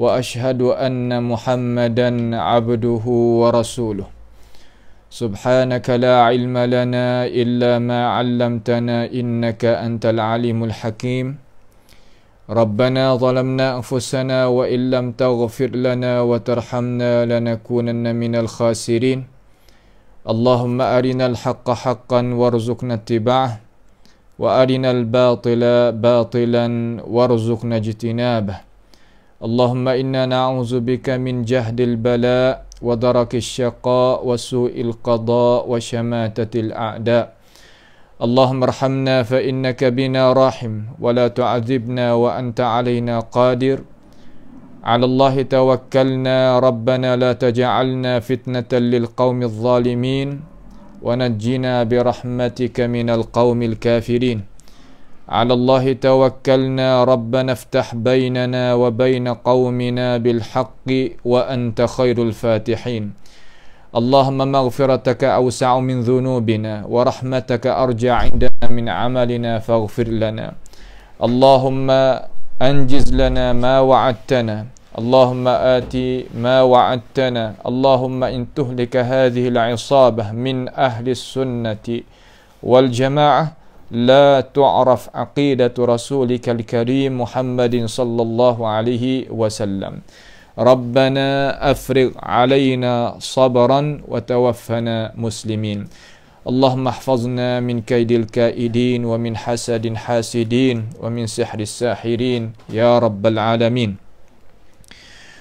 واشهد ان محمدا عبده ورسوله سبحانك لا علم لنا الا ما علمتنا انك انت العليم الحكيم ربنا ظلمنا انفسنا وان لم تغفر لنا وترحمنا لنكونن من الخاسرين اللهم ارنا الحق حقا وارزقنا اتباعه وارنا الباطل باطلا وارزقنا اجتنابه اللهم إنا نعوذ بك من جهد البلاء ودرك الشقاء وسوء القضاء وشماتة الأعداء اللهم ارحمنا فإنك بنا راحم ولا تعذبنا وأنت علينا قادر على الله توكلنا ربنا لا تجعلنا فتنة للقوم الظالمين ونجنا برحمتك من القوم الكافرين على الله توكلنا ربنا افتح بيننا وبين قومنا بالحق وانت خير الفاتحين اللهم مغفرتك اوسع من ذنوبنا ورحمتك ارجع عندنا من عملنا فاغفر لنا اللهم انجز لنا ما وعدتنا اللهم آت ما وعدتنا اللهم إن تهلك هذه العصابة من أهل السنة والجماعة لا تعرف عقيدة رسولك الكريم محمد صلى الله عليه وسلم ربنا أفرغ علينا صبرا وتوفنا مسلمين اللهم احفظنا من كيد الكائدين ومن حسد حاسدين ومن سحر الساحرين يا رب العالمين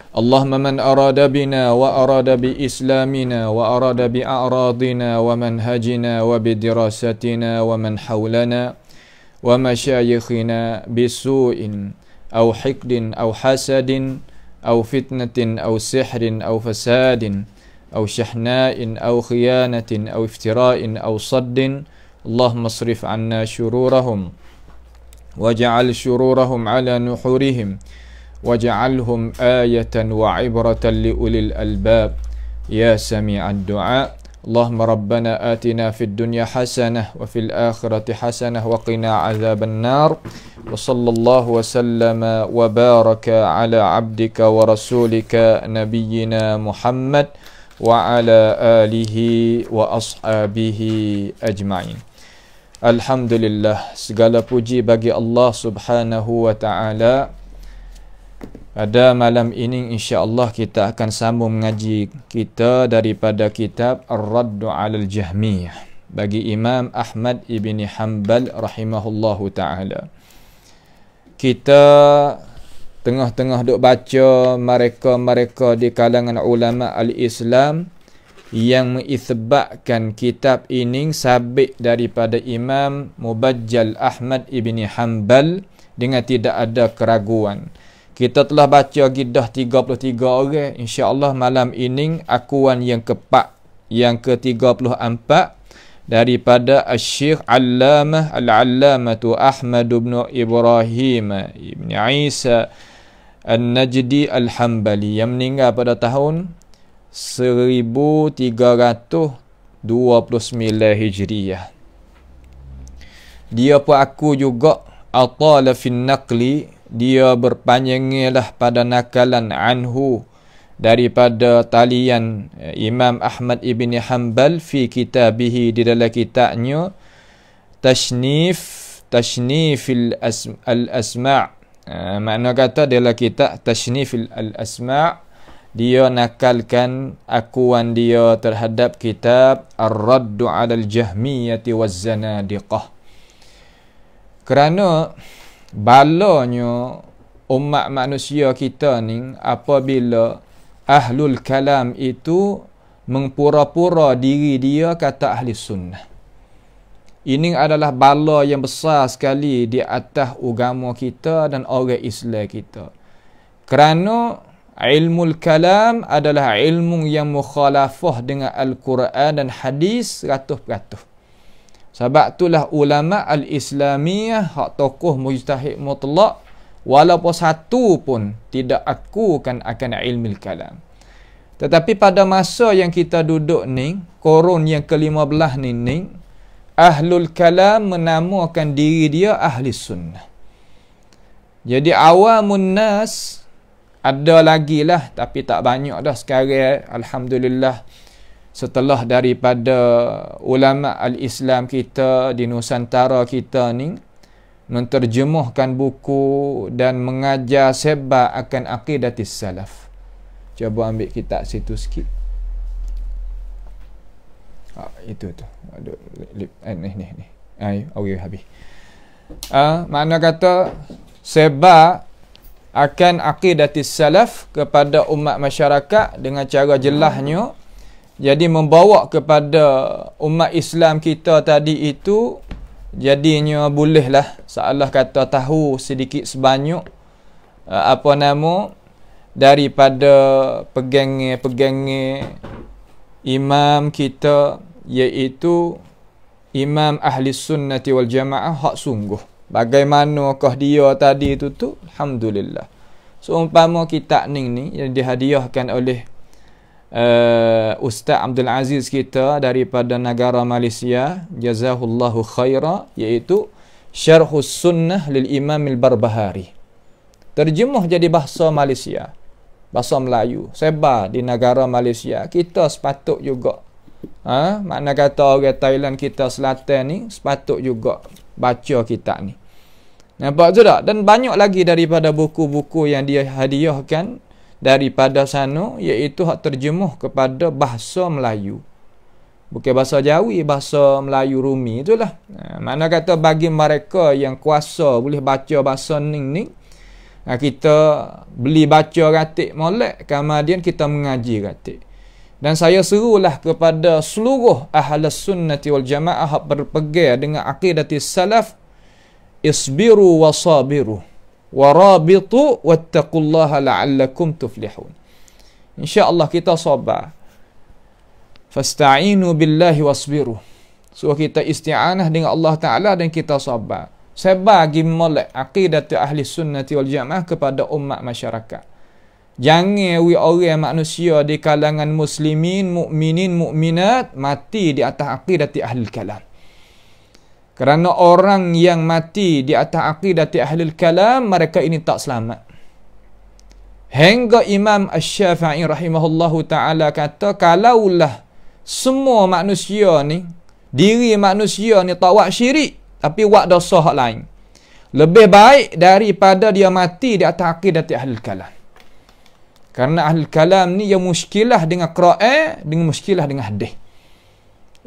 اللهم من أراد بنا وأراد بإسلامنا وأراد بأعراضنا ومنهجنا وبدراستنا ومن حولنا ومشايخنا بسوء أو حقد أو حسد أو فتنة أو سحر أو فساد أو شحناء أو خيانة أو افتراء أو صد اللهم اصرف عنا شرورهم واجعل شرورهم على نحورهم واجعلهم آية وعبرة لأولي الألباب يا سميع الدعاء اللهم ربنا آتنا في الدنيا حسنة وفي الآخرة حسنة وقنا عذاب النار وصلى الله وسلم وبارك على عبدك ورسولك نبينا محمد وعلى آله وأصحابه أجمعين Alhamdulillah segala puji bagi Allah Subhanahu wa taala Pada malam ini insya-Allah kita akan sambung mengaji kita daripada kitab Ar-Radd 'ala Al-Jahmiyah bagi Imam Ahmad Ibn Hanbal rahimahullahu taala. Kita tengah-tengah duk baca mereka-mereka di kalangan ulama al-Islam yang mengisbatkan kitab ini sabit daripada Imam Mubajjal Ahmad Ibn Hanbal dengan tidak ada keraguan. Kita telah baca gidah 33 orang. InsyaAllah malam ini akuan yang keempat. Yang ke-34 daripada Syekh Allamah Al-Allamatu Ahmad bin Ibrahim bin Isa Al-Najdi Al-Hambali yang meninggal pada tahun 1329 Hijriah. Dia pun aku juga atala fin naqli dia berpanjangilah pada nakalan anhu daripada talian eh, Imam Ahmad ibni Hanbal fi kitabih di dalam kitabnya Tashnif Tashnifil asm, Al-Asma' uh, makna kata di dalam kitab Tashnifil Al-Asma' dia nakalkan akuan dia terhadap kitab Ar-Raddu 'alal Jahmiyati waz-Zanadiqah kerana balanya umat manusia kita ni apabila ahlul kalam itu mengpura-pura diri dia kata ahli sunnah. Ini adalah bala yang besar sekali di atas agama kita dan orang Islam kita. Kerana ilmu kalam adalah ilmu yang mukhalafah dengan Al-Quran dan hadis ratus-ratus. Sebab itulah ulama al-Islamiyah hak tokoh mujtahid mutlak walaupun satu pun tidak akukan akan ilmu kalam. Tetapi pada masa yang kita duduk ni, korun yang ke-15 ni ni, ahlul kalam menamakan diri dia ahli sunnah. Jadi awamun nas ada lagi lah tapi tak banyak dah sekarang. Alhamdulillah setelah daripada ulama al-Islam kita di Nusantara kita ni menterjemahkan buku dan mengajar sebab akan akidatis salaf. Cuba ambil kitab situ sikit. Ah, itu tu. Aduh, eh, ni ni ni. Ai, ah, ya, okey habis. Ah, mana kata sebab akan akidatis salaf kepada umat masyarakat dengan cara jelasnya hmm jadi membawa kepada umat Islam kita tadi itu jadinya bolehlah seolah kata tahu sedikit sebanyak eh, apa nama daripada pegangi-pegangi imam kita iaitu imam ahli sunnati wal jamaah hak sungguh bagaimanakah dia tadi itu tu alhamdulillah seumpama so, kita ning ni yang dihadiahkan oleh uh, Ustaz Abdul Aziz kita daripada negara Malaysia jazahullahu khaira iaitu Syarhus Sunnah lil Imam al-Barbahari terjemah jadi bahasa Malaysia bahasa Melayu sebar di negara Malaysia kita sepatut juga ha makna kata orang Thailand kita selatan ni sepatut juga baca kitab ni Nampak tu Dan banyak lagi daripada buku-buku yang dia hadiahkan daripada sana iaitu hak terjemuh kepada bahasa Melayu. Bukan bahasa Jawi, bahasa Melayu Rumi itulah. Ha, mana kata bagi mereka yang kuasa boleh baca bahasa ning-ning, ha, kita beli baca ratik molek, kemudian kita mengaji ratik. Dan saya serulah kepada seluruh ahli sunnati wal jamaah berpegang dengan akidati salaf, isbiru wa sabiru warabitu wattaqullaha la'allakum tuflihun. Insya-Allah kita sabar. Fasta'inu billahi wasbiru. So kita isti'anah dengan Allah Taala dan kita sabar. Sabar gimmalak aqidatu ahli sunnati wal jamaah kepada umat masyarakat. Jangan we orang manusia di kalangan muslimin, mukminin, mukminat mati di atas aqidati ahli kalam. Kerana orang yang mati di atas aqidah ahlul kalam, mereka ini tak selamat. Hingga Imam Ash-Shafi'i rahimahullahu ta'ala kata, kalaulah semua manusia ni, diri manusia ni tak buat syirik, tapi buat dosa hak lain. Lebih baik daripada dia mati di atas aqidah ahlul kalam. Kerana ahlul kalam ni yang muskilah dengan Quran, dengan muskilah dengan hadith.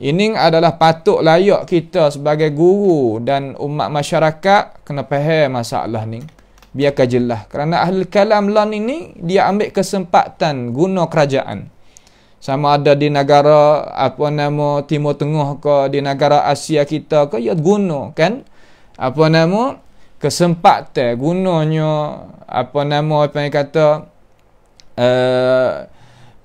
Ini adalah patut layak kita sebagai guru dan umat masyarakat kena faham masalah ni. Biar jelas. Kerana ahli kalam lan ini, dia ambil kesempatan guna kerajaan. Sama ada di negara apa nama Timur Tengah ke, di negara Asia kita ke, ia guna kan. Apa nama kesempatan gunanya apa nama apa yang kata uh,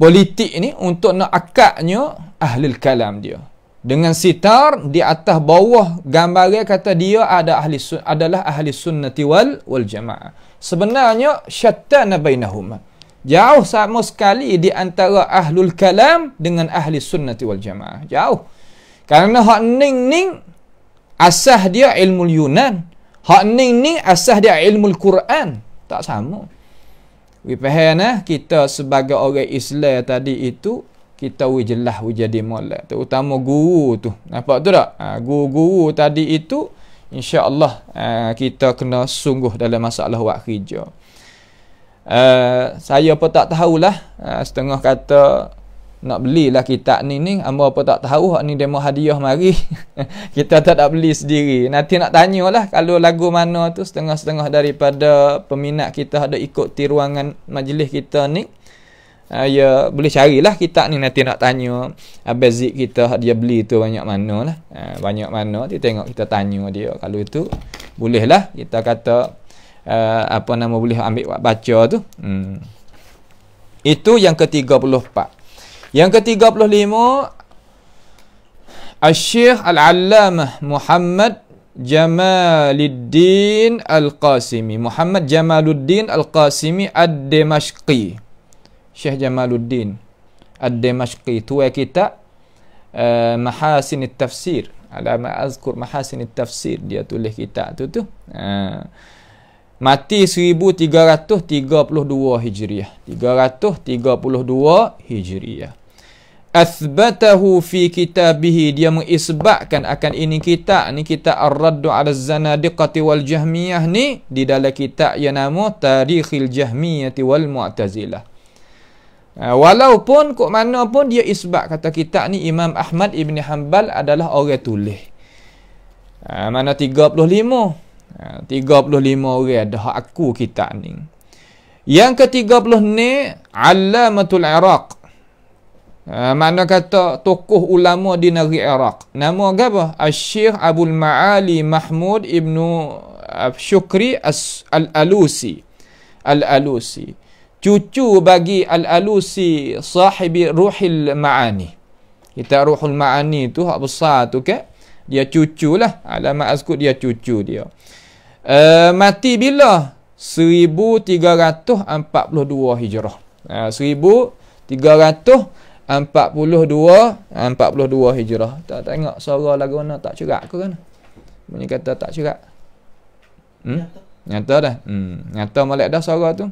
politik ni untuk nak akadnya ahli kalam dia dengan sitar di atas bawah gambar kata dia ada ahli sun, adalah ahli sunnati wal wal jamaah sebenarnya syattana bainahuma jauh sama sekali di antara ahlul kalam dengan ahli sunnati wal jamaah jauh kerana hak ning ning asah dia ilmu yunan hak ning ning asah dia ilmu quran tak sama Wipahana, kita sebagai orang Islam tadi itu kita wijelah wijadi molek terutama guru tu nampak tu tak ha, guru-guru tadi itu insyaallah uh, kita kena sungguh dalam masalah wak kerja uh, saya pun tak tahulah uh, setengah kata nak belilah kita ni ni hamba apa tak tahu hak ni demo hadiah mari kita tak nak beli sendiri nanti nak tanyalah kalau lagu mana tu setengah-setengah daripada peminat kita ada ikut tiruangan majlis kita ni uh, ya boleh carilah kita ni nanti nak tanya uh, basic kita dia beli tu banyak mana lah uh, banyak mana dia tengok kita tanya dia kalau itu bolehlah kita kata uh, apa nama boleh ambil baca tu hmm. itu yang ke-34 yang ke-35 Al-Syikh Al-Allamah Muhammad Jamaluddin Al-Qasimi Muhammad Jamaluddin Al-Qasimi Ad-Dimashqi al qasimi ad dimashqi Syekh Jamaluddin Ad-Dimashqi tuai kita uh, eh, Mahasin Tafsir ma Azkur Mahasin Tafsir dia tulis kita tu tu uh, mati 1332 Hijriah 332 Hijriah Athbatahu fi kitabih Dia mengisbatkan akan ini kita Ni kita Ar-Raddu ala Zanadiqati wal Jahmiyah ni Di dalam kitab yang nama Tarikhil Jahmiyati wal Mu'tazilah Ah, walaupun kok mana pun dia isbat kata kitab ni Imam Ahmad Ibn Hanbal adalah orang tulis. Ha, mana 35. Ha, 35 orang dah aku kitab ni. Yang ke-30 ni Alamatul Iraq. Ah, mana kata tokoh ulama di negeri Iraq. Nama apa? Al-Syekh Maali Mahmud Ibn Syukri Al-Alusi. Al-Alusi cucu bagi al-alusi sahibi ruhil ma'ani kita ruhul ma'ani tu hak besar tu kan dia cuculah alama azkut dia cucu dia uh, mati bila 1342 hijrah uh, 1300 42 42 hijrah. Tak tengok suara lagu mana tak cerak ke kan? Bunyi kata tak cerak. Hmm? Nyata dah. Hmm, nyata molek dah suara tu.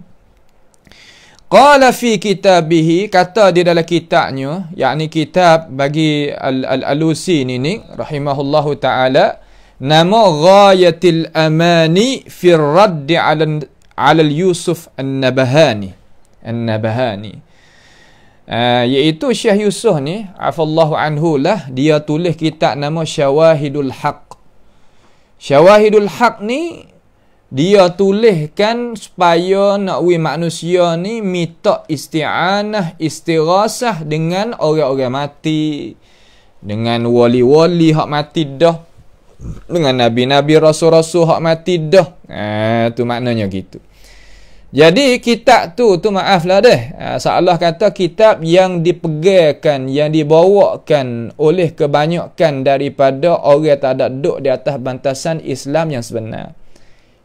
Qala fi kitabihi kata dia dalam kitabnya yakni kitab bagi al-Alusi -Al ni rahimahullahu taala nama ghayatil amani fi radd ala ala Yusuf An-Nabahani An-Nabahani uh, ah, iaitu Syekh Yusuf ni afallahu anhu lah dia tulis kitab nama Syawahidul Haq Syawahidul Haq ni dia tuliskan supaya nak wui manusia ni minta isti'anah istirahat dengan orang-orang mati dengan wali-wali hak mati dah dengan nabi-nabi rasul-rasul hak mati dah eh, tu maknanya gitu jadi kitab tu tu maaf lah deh. Ha, Seolah kata kitab yang dipegarkan, yang dibawakan oleh kebanyakan daripada orang tak ada duduk di atas bantasan Islam yang sebenar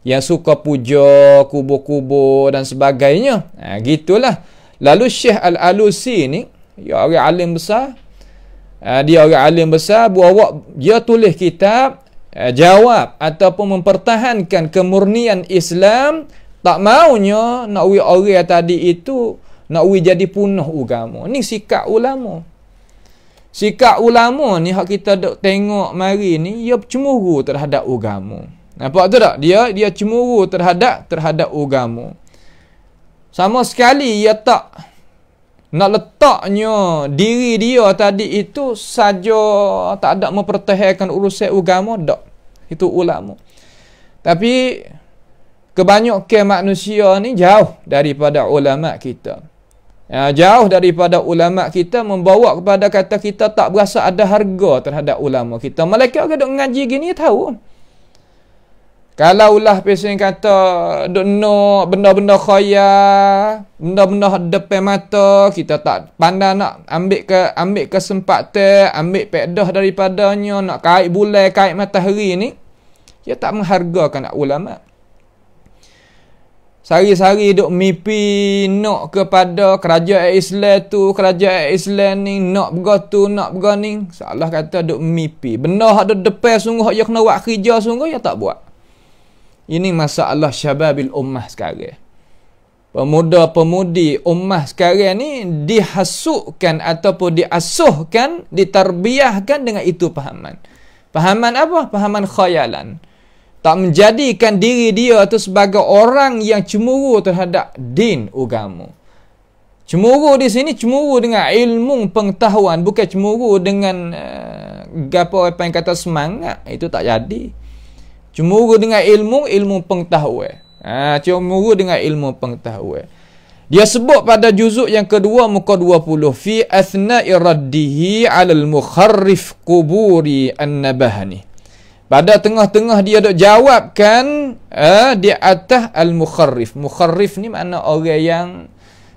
yang suka puja kubur-kubur dan sebagainya. Ha, gitulah. Lalu Syekh Al-Alusi ni, dia orang alim besar. Ha, dia orang alim besar. Bawa, dia tulis kitab ha, jawab ataupun mempertahankan kemurnian Islam. Tak maunya nak ui orang tadi itu nak ui jadi punah agama. Ni sikap ulama. Sikap ulama ni hak kita dok tengok mari ni ia cemburu terhadap agama. Nampak tu tak? Dia dia cemburu terhadap terhadap agama. Sama sekali ia tak nak letaknya diri dia tadi itu saja tak ada mempertahankan urusan agama dak. Itu ulama. Tapi kebanyakan manusia ni jauh daripada ulama kita. Ya, jauh daripada ulama kita membawa kepada kata kita tak berasa ada harga terhadap ulama kita. Malaikat kalau ngaji gini tahu. Kalau Kalaulah pesen kata duk no benda-benda khaya, benda-benda depan mata, kita tak pandai nak ambil ke ambil kesempatan, ambil pedah daripadanya nak kait bulan, kait matahari ni. Dia tak menghargakan ulama. Sari-sari duk mimpi nak kepada kerajaan Islam tu, kerajaan Islam ni nak begitu, nak begini. Salah kata duk mimpi. Benar ada depan sungguh, dia kena buat kerja sungguh, dia tak buat. Ini masalah syababil ummah sekarang. Pemuda-pemudi ummah sekarang ni dihasukkan ataupun diasuhkan, ditarbiahkan dengan itu pahaman. Pahaman apa? Pahaman khayalan. Tak menjadikan diri dia tu sebagai orang yang cemuru terhadap din agama. Cemuru di sini cemuru dengan ilmu pengetahuan bukan cemuru dengan uh, gapo apa yang kata semangat itu tak jadi. Cemburu dengan ilmu, ilmu pengetahuan. Ha, cemburu dengan ilmu pengetahuan. Dia sebut pada juzuk yang kedua muka 20 fi athna'i raddihi 'ala al-mukharrif quburi an-nabahani. Pada tengah-tengah dia dok jawabkan uh, di atas al-mukharrif. Mukharrif ni makna orang yang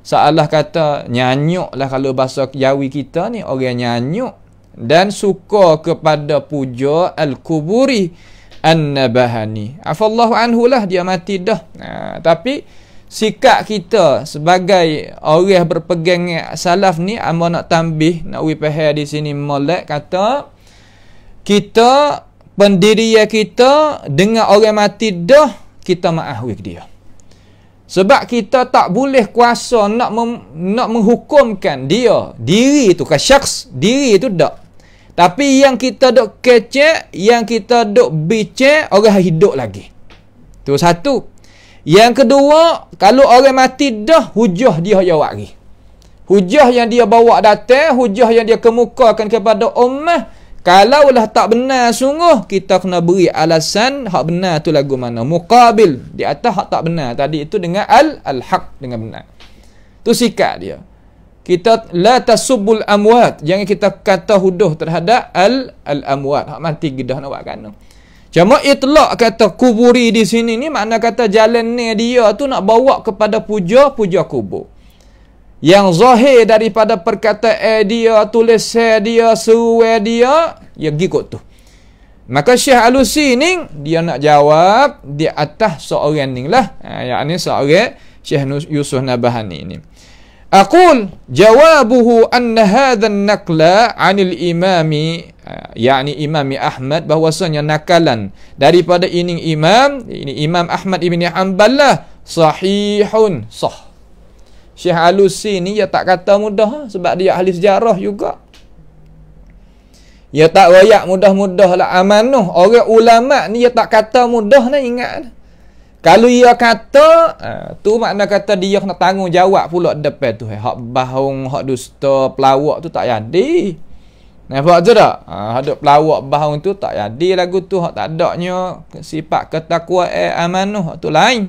salah kata nyanyuk lah kalau bahasa Jawi kita ni orang nyanyuk dan suka kepada puja al-kuburi. An-Nabahani. Afallahu anhu lah dia mati dah. Nah, ha, tapi sikap kita sebagai orang berpegang salaf ni amba nak tambih nak wi pahal di sini molek kata kita pendiri kita dengan orang mati dah kita maafwi dia. Sebab kita tak boleh kuasa nak mem, nak menghukumkan dia, diri itu ke syaks, diri itu tak. Tapi yang kita dok kecek, yang kita dok becek, orang hidup lagi. Tu satu. Yang kedua, kalau orang mati dah, hujah dia jawab lagi. Hujah yang dia bawa datang, hujah yang dia kemukakan kepada ummah, kalaulah tak benar sungguh, kita kena beri alasan hak benar tu lagu mana. Mukabil. Di atas hak tak benar. Tadi itu dengan al-haq dengan benar. Tu sikap dia kita la tasubbul amwat jangan kita kata huduh terhadap al al amwat hak mati gedah nak buat kan cuma itlak kata kuburi di sini ni makna kata jalan ni dia tu nak bawa kepada puja puja kubur yang zahir daripada perkataan eh, dia tulis dia suwe dia ya gi tu maka Syekh Alusi ni dia nak jawab di atas seorang ni lah ha, yakni seorang Syekh Yusuf Nabahani ni Aqul jawabuhu anna hadha naqla 'anil Imam, yakni Imam Ahmad bahwasanya nakalan daripada ini Imam ini Imam Ahmad bin Hanbal sahihun sah Syekh Alusi ni ya tak kata mudah sebab dia ahli sejarah juga Ya tak royak mudah-mudah lah amanah orang ulama ni ya tak kata mudah nak ingat kalau ia kata, ha, tu makna kata dia kena tanggungjawab pula depan tu. Eh, hak bahung, hak dusta, pelawak tu tak yadi. Nampak ha, tu tak? Ha, ada pelawak bahang tu tak yadi lagu tu Hak tak ada nya Sifat ketakwa eh amanuh Hak tu lain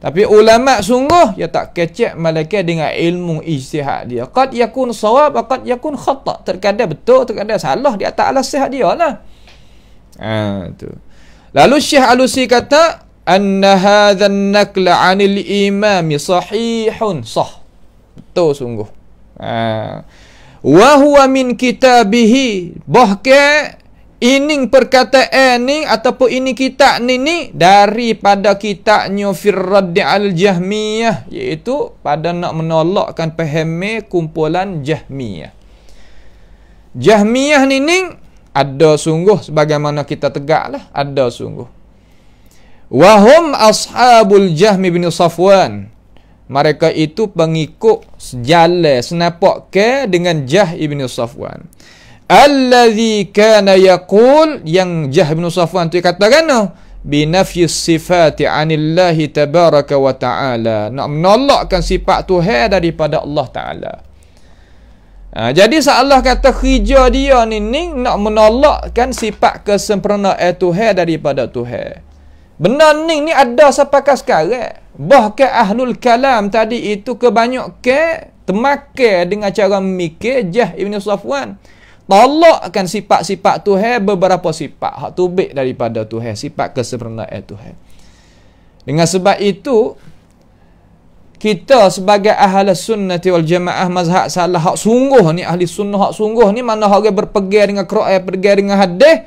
Tapi ulama sungguh Ya tak kecek malaikat dengan ilmu istihad dia Kat yakun sawab Kat yakun khatak Terkadang betul Terkadang salah dia tak alas sihat dia lah ha, tu. Lalu Syekh Alusi kata أن هذا النقل عن Imam صحيح صح betul sungguh ha. wa huwa min kitabih bahke ining perkataan ini ataupun ini kitab ni ni daripada kitabnya Firradd al-Jahmiyah iaitu pada nak menolakkan pemahaman kumpulan Jahmiyah Jahmiyah ni ni ada sungguh sebagaimana kita tegaklah ada sungguh Wahum ashabul jahmi bin Safwan. Mereka itu pengikut sejale, senapak ke dengan Jah ibn Safwan. Allazi kana yaqul yang Jah ibn Safwan tu kata kan no? binafyi sifati anillah tabarak wa taala nak menolakkan sifat tuhan daripada Allah taala ha, jadi Allah kata khija dia ni, ni nak menolakkan sifat kesempurnaan tuhan daripada tuhan Benda ni ni ada sepakat sekarang. Eh? Bahkan ahlul kalam tadi itu kebanyak ke temakir dengan cara mikir Jah Ibn Safwan. Tolakkan sifat-sifat Tuhan beberapa sifat. Hak tubik daripada Tuhan. Sifat kesempurnaan Tuhan. Dengan sebab itu, kita sebagai ahli sunnati wal jamaah mazhab salah hak sungguh ni ahli sunnah hak sungguh ni mana orang berpegang dengan Quran berpegang dengan hadis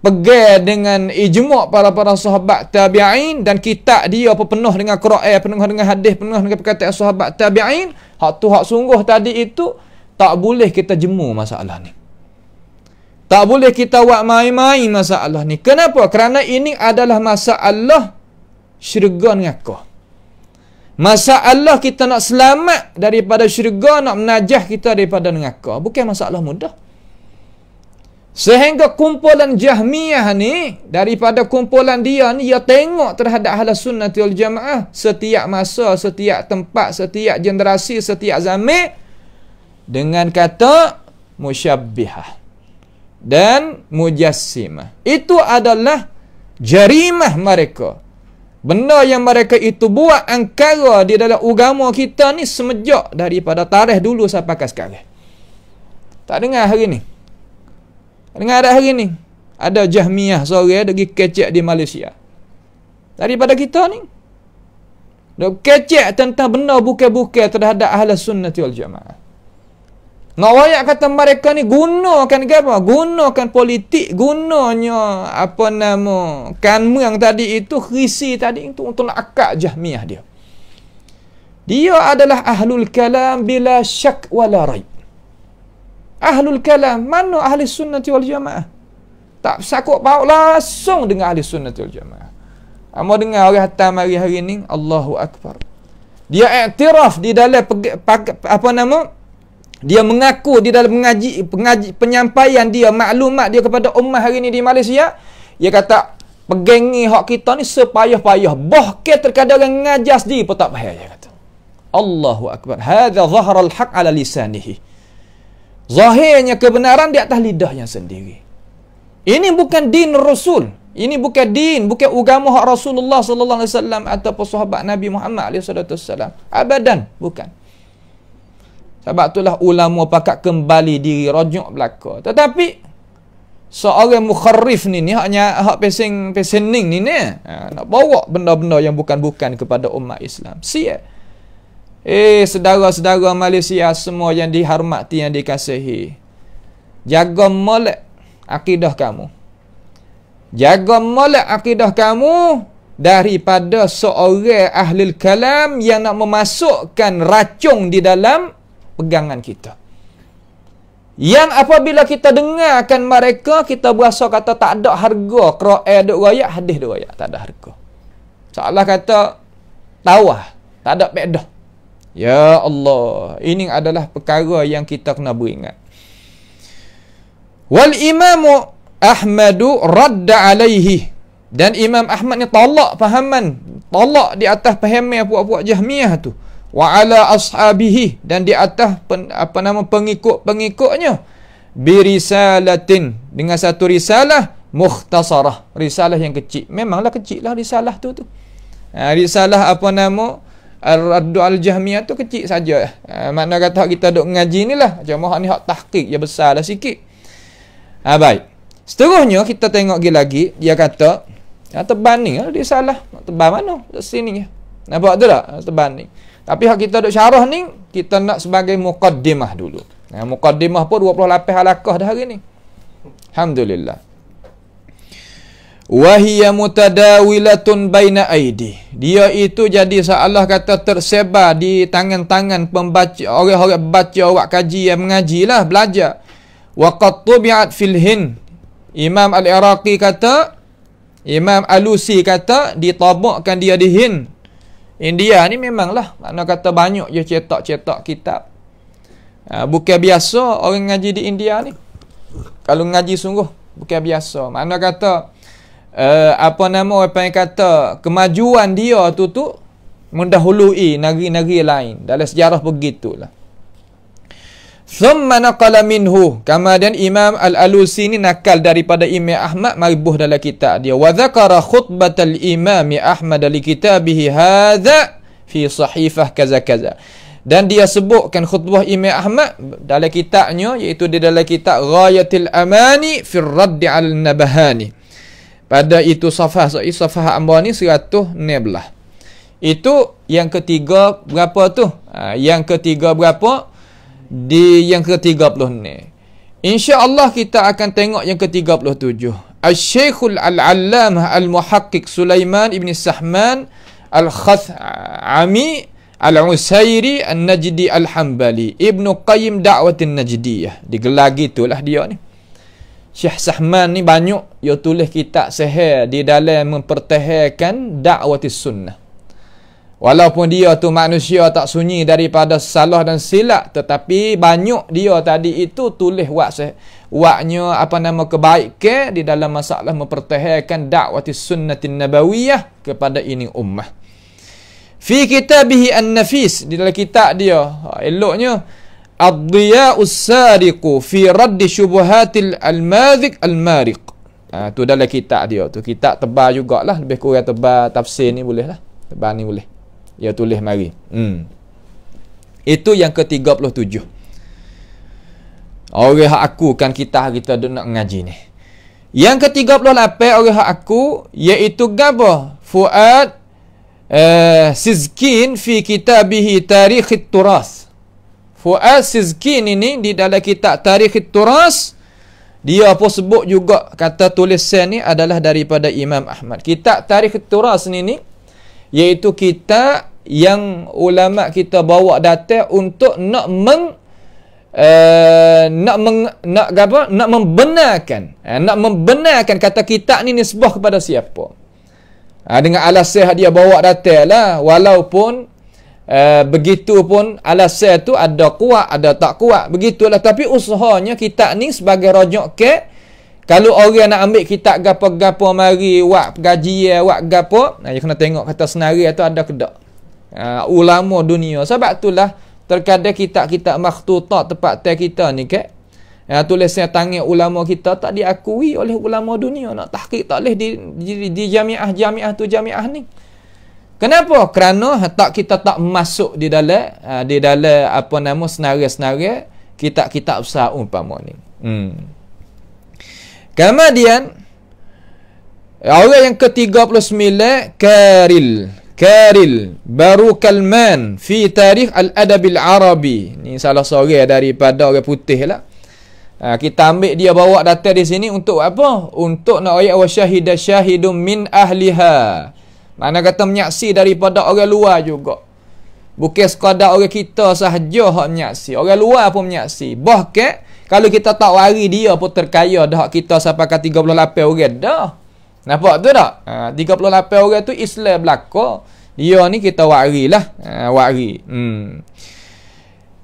pegel dengan ijmuk para-para sahabat tabi'in dan kitab dia apa penuh dengan Quran, penuh dengan hadis, penuh dengan perkataan sahabat tabi'in. Hak tu hak sungguh tadi itu tak boleh kita jemu masalah ni. Tak boleh kita buat main-main masalah ni. Kenapa? Kerana ini adalah masalah syurga dengan kau. Masalah kita nak selamat daripada syurga, nak menajah kita daripada dengan kau. Bukan masalah mudah. Sehingga kumpulan Jahmiyah ni daripada kumpulan dia ni ia tengok terhadap ahli sunnah wal jamaah setiap masa, setiap tempat, setiap generasi, setiap zaman dengan kata musyabbihah dan mujassimah. Itu adalah jerimah mereka. Benda yang mereka itu buat angkara di dalam agama kita ni semenjak daripada tarikh dulu sampai ke sekarang. Tak dengar hari ni? Dengan ada hari ni Ada jahmiah sore Dari kecek di Malaysia Daripada kita ni Dia kecek tentang benda buka-buka Terhadap ahli sunnah wal jamaah Ngawayak kata mereka ni gunakan ke apa? Gunakan politik, gunanya apa nama yang tadi itu, khisi tadi itu untuk nak akak jahmiah dia. Dia adalah ahlul kalam bila syak wala raib. Ahlul kalam Mana ahli sunnah wal jamaah Tak sakut paut langsung dengan ahli sunnah wal jamaah Amor ah, dengar orang hatam hari-hari ni Allahu Akbar Dia iktiraf di dalam Apa nama Dia mengaku di dalam mengaji, pengaji Penyampaian dia Maklumat dia kepada ummah hari ni di Malaysia Dia kata Pegangi hak kita ni sepayah-payah Bahkan terkadang orang ngajas di pun tak Dia kata Allahu Akbar Hadha zahra al-haq ala lisanihi Zahirnya kebenaran di atas lidahnya sendiri. Ini bukan din Rasul. Ini bukan din, bukan agama hak Rasulullah sallallahu alaihi wasallam ataupun sahabat Nabi Muhammad alaihi salatu wasallam. Abadan bukan. Sebab itulah ulama pakat kembali diri rajuk belaka. Tetapi seorang mukharrif ni ni haknya hak pesing pesening ni ni ha, nak bawa benda-benda yang bukan-bukan kepada umat Islam. Siap. Eh, sedara-sedara Malaysia semua yang dihormati, yang dikasihi. Jaga molek akidah kamu. Jaga molek akidah kamu daripada seorang ahli kalam yang nak memasukkan racun di dalam pegangan kita. Yang apabila kita dengarkan mereka, kita berasa kata tak ada harga. Kera'i duk raya, hadis duk raya. Tak ada harga. Seolah kata, tawah. Tak ada pedah. Ya Allah, ini adalah perkara yang kita kena beringat. Wal Imam Ahmad radda alaihi dan Imam Ahmad ni tolak pahaman, tolak di atas pahamnya puak-puak Jahmiyah tu wa ala ashabihi dan di atas pen, apa nama pengikut-pengikutnya bi risalatin dengan satu risalah mukhtasarah risalah yang kecil memanglah kecil lah risalah tu tu ha, risalah apa nama Ar-Raddu Al-Jahmiyah tu kecil saja. Uh, makna kata kita duk mengaji ni lah. Macam mohon ni hak tahqiq yang besar lah sikit. Ha, baik. Seterusnya kita tengok lagi lagi. Dia kata, ya, ha, teban ni ha, dia salah. Teban mana? Di sini. Nampak tu tak? Teban ni. Tapi hak kita duk syarah ni, kita nak sebagai muqaddimah dulu. Ya, muqaddimah pun 28 halakah dah hari ni. Alhamdulillah wahiya mutadawilatun baina aidi dia itu jadi seolah kata tersebar di tangan-tangan pembaca orang-orang baca orang kaji yang mengajilah belajar wa qad tubi'at fil imam al-iraqi kata imam alusi kata ditabakkan dia di hin India ni memanglah makna kata banyak je cetak-cetak kitab. Ha, bukan biasa orang ngaji di India ni. Kalau ngaji sungguh bukan biasa. Makna kata uh, apa nama orang yang kata kemajuan dia tu tu mendahului negeri-negeri lain dalam sejarah begitulah Thumma naqala minhu kemudian Imam Al-Alusi ni nakal daripada Imam Ahmad maribuh dalam kitab dia wa dhakara khutbatal Imam Ahmad li kitabih hadza fi sahifah kaza kaza dan dia sebutkan khutbah Imam Ahmad dalam kitabnya iaitu di dalam kitab Ghayatil Amani fi Radd al-Nabahani pada itu safah. So, safah amba ni 116. Itu yang ketiga berapa tu? Ha, yang ketiga berapa? Di yang ke-30 ni. Allah kita akan tengok yang ke-37. Al-Syeikhul Al-Allamah al Muhaqqiq Sulaiman Ibn Sahman Al-Khath'ami Al-Usairi Al-Najdi Al-Hambali Ibn Qayyim Da'watin Najdiyah Digelar gitulah dia ni Syekh Sahman ni banyak yo tulis kitab seher di dalam mempertahankan dakwah sunnah. Walaupun dia tu manusia tak sunyi daripada salah dan silap tetapi banyak dia tadi itu tulis wak seher. Waknya apa nama kebaikan di dalam masalah mempertahankan dakwah sunnatin nabawiyah kepada ini ummah. Fi kitabih an-nafis di dalam kitab dia. Ha, eloknya Ad-diya'us fi raddi syubuhatil al-madhik al-mariq. Ah, tu dalam kitab dia. Tu kitab tebal jugalah. Lebih kurang tebal tafsir ni boleh lah. Tebal ni boleh. Ya, tulis mari. Hmm. Itu yang ke-37. Orang hak aku kan kita kita nak ngaji ni. Yang ke-38 orang hak aku iaitu gapo? Fuad Uh, Sizkin fi kitabih Tarikh Turas. Fuad Sizkin ini di dalam kitab Tarikh Turas dia pun sebut juga kata tulisan ni adalah daripada Imam Ahmad. Kitab Tarikh Turas ni ni iaitu kita yang ulama kita bawa data untuk nak meng uh, nak meng, nak apa nak membenarkan eh, nak membenarkan kata kitab ni nisbah kepada siapa ha, dengan alasan dia bawa data lah walaupun Uh, begitu pun alasan tu ada kuat, ada tak kuat. Begitulah. Tapi usahanya kita ni sebagai rojok ke, kalau orang nak ambil kita gapo gapo mari, wak gaji, ya wak gapo nah, you kena tengok kata senari tu ada ke tak. Uh, ulama dunia. Sebab itulah terkadang kita kitab maktutak tempat teh kita ni ke, Ya, tulisnya tangan ulama kita tak diakui oleh ulama dunia. Nak tahkik tak boleh di, di, di jamiah-jamiah tu jamiah ni. Kenapa? Kerana tak kita tak masuk di dalam uh, di dalam apa nama senarai-senarai kita kita besar umpama ni. Hmm. Kemudian ayat yang ke-39 Karil. Karil baru kalman fi tarikh al-adab al-arabi. Ni salah seorang daripada orang putih lah. Ha, kita ambil dia bawa datang di sini untuk apa? Untuk nak ayat wa syahida syahidun min ahliha. Mana kata menyaksi daripada orang luar juga. Bukan sekadar orang kita sahaja hak menyaksi. Orang luar pun menyaksi. Bahkan kalau kita tak wari dia pun terkaya dah kita sampai ke 38 orang dah. Nampak tu tak? Ha, 38 orang tu Islam belaka. Dia ni kita wari lah. Ha, wari. Hmm.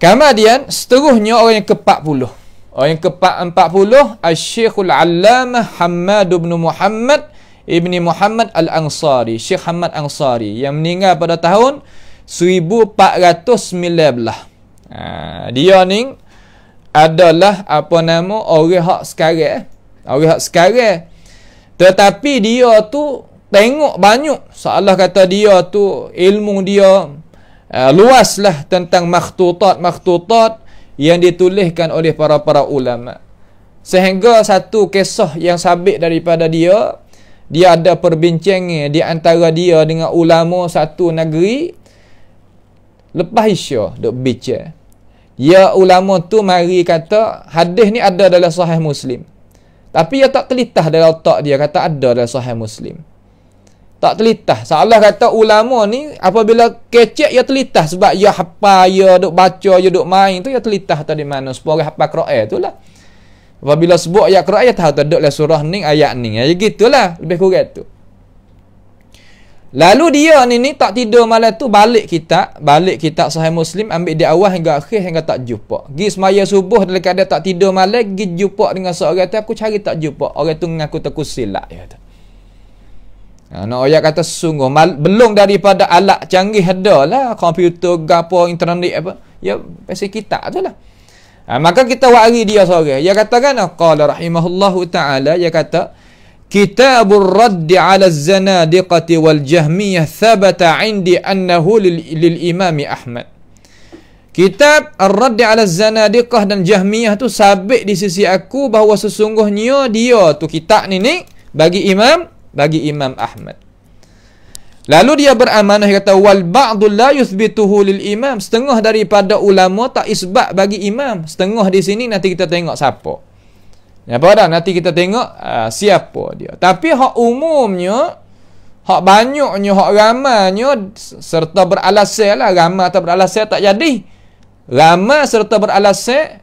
Kemudian seterusnya orang yang ke-40. Orang yang ke-40 Al-Syekhul Allamah Hamad bin Muhammad Ibni Muhammad Al-Ansari, Syekh Ahmad Ansari yang meninggal pada tahun 1419. Ha, dia ni adalah apa nama orang hak sekarang. Eh? Orang hak sekarang. Tetapi dia tu tengok banyak. Seolah kata dia tu ilmu dia uh, luaslah tentang makhtutat-makhtutat yang dituliskan oleh para-para ulama. Sehingga satu kisah yang sabit daripada dia dia ada perbincangan di antara dia dengan ulama satu negeri lepas isya dok bice eh. ya ulama tu mari kata hadis ni ada dalam sahih muslim tapi ia tak telitah dalam otak dia kata ada dalam sahih muslim tak telitah salah kata ulama ni apabila kecek ia telitah sebab ia ya hafal ia ya dok baca ia ya dok main tu ia telitah tadi mana sepore hafal Quran itulah. Apabila sebut ayat Quran, ayat tahu tak ada surah ni, ayat ni. Ya, gitulah. Lebih kurang tu. Lalu dia ni, ni tak tidur malam tu, balik kita, balik kita sahih Muslim, ambil dia awal hingga akhir, hingga tak jumpa. Gi semaya subuh, dalam keadaan tak tidur malam, pergi jumpa dengan seorang tu, aku cari tak jumpa. Orang tu mengaku tak kusilak. Lah, ya, tu. Ha, nak ayat kata sungguh mal, belum daripada alat canggih dah lah komputer gapo internet apa ya pasal kita tu lah Ha, maka kita wari dia sore. Dia katakan, Qala rahimahullahu ta'ala, dia kata, Kitabul raddi ala zanadiqati wal jahmiyah thabata indi annahu lil, lil imami Ahmad. Kitab al-raddi ala zanadiqah dan jahmiyah tu sabit di sisi aku bahawa sesungguhnya dia tu kitab ni ni bagi imam, bagi imam Ahmad. Lalu dia beramanah kata wal ba'dhu la yuthbituhu lil imam. Setengah daripada ulama tak isbat bagi imam. Setengah di sini nanti kita tengok siapa. Ya apa nanti kita tengok uh, siapa dia. Tapi hak umumnya hak banyaknya hak ramanya serta beralasan lah ramai atau beralasan tak jadi. Ramai serta beralasan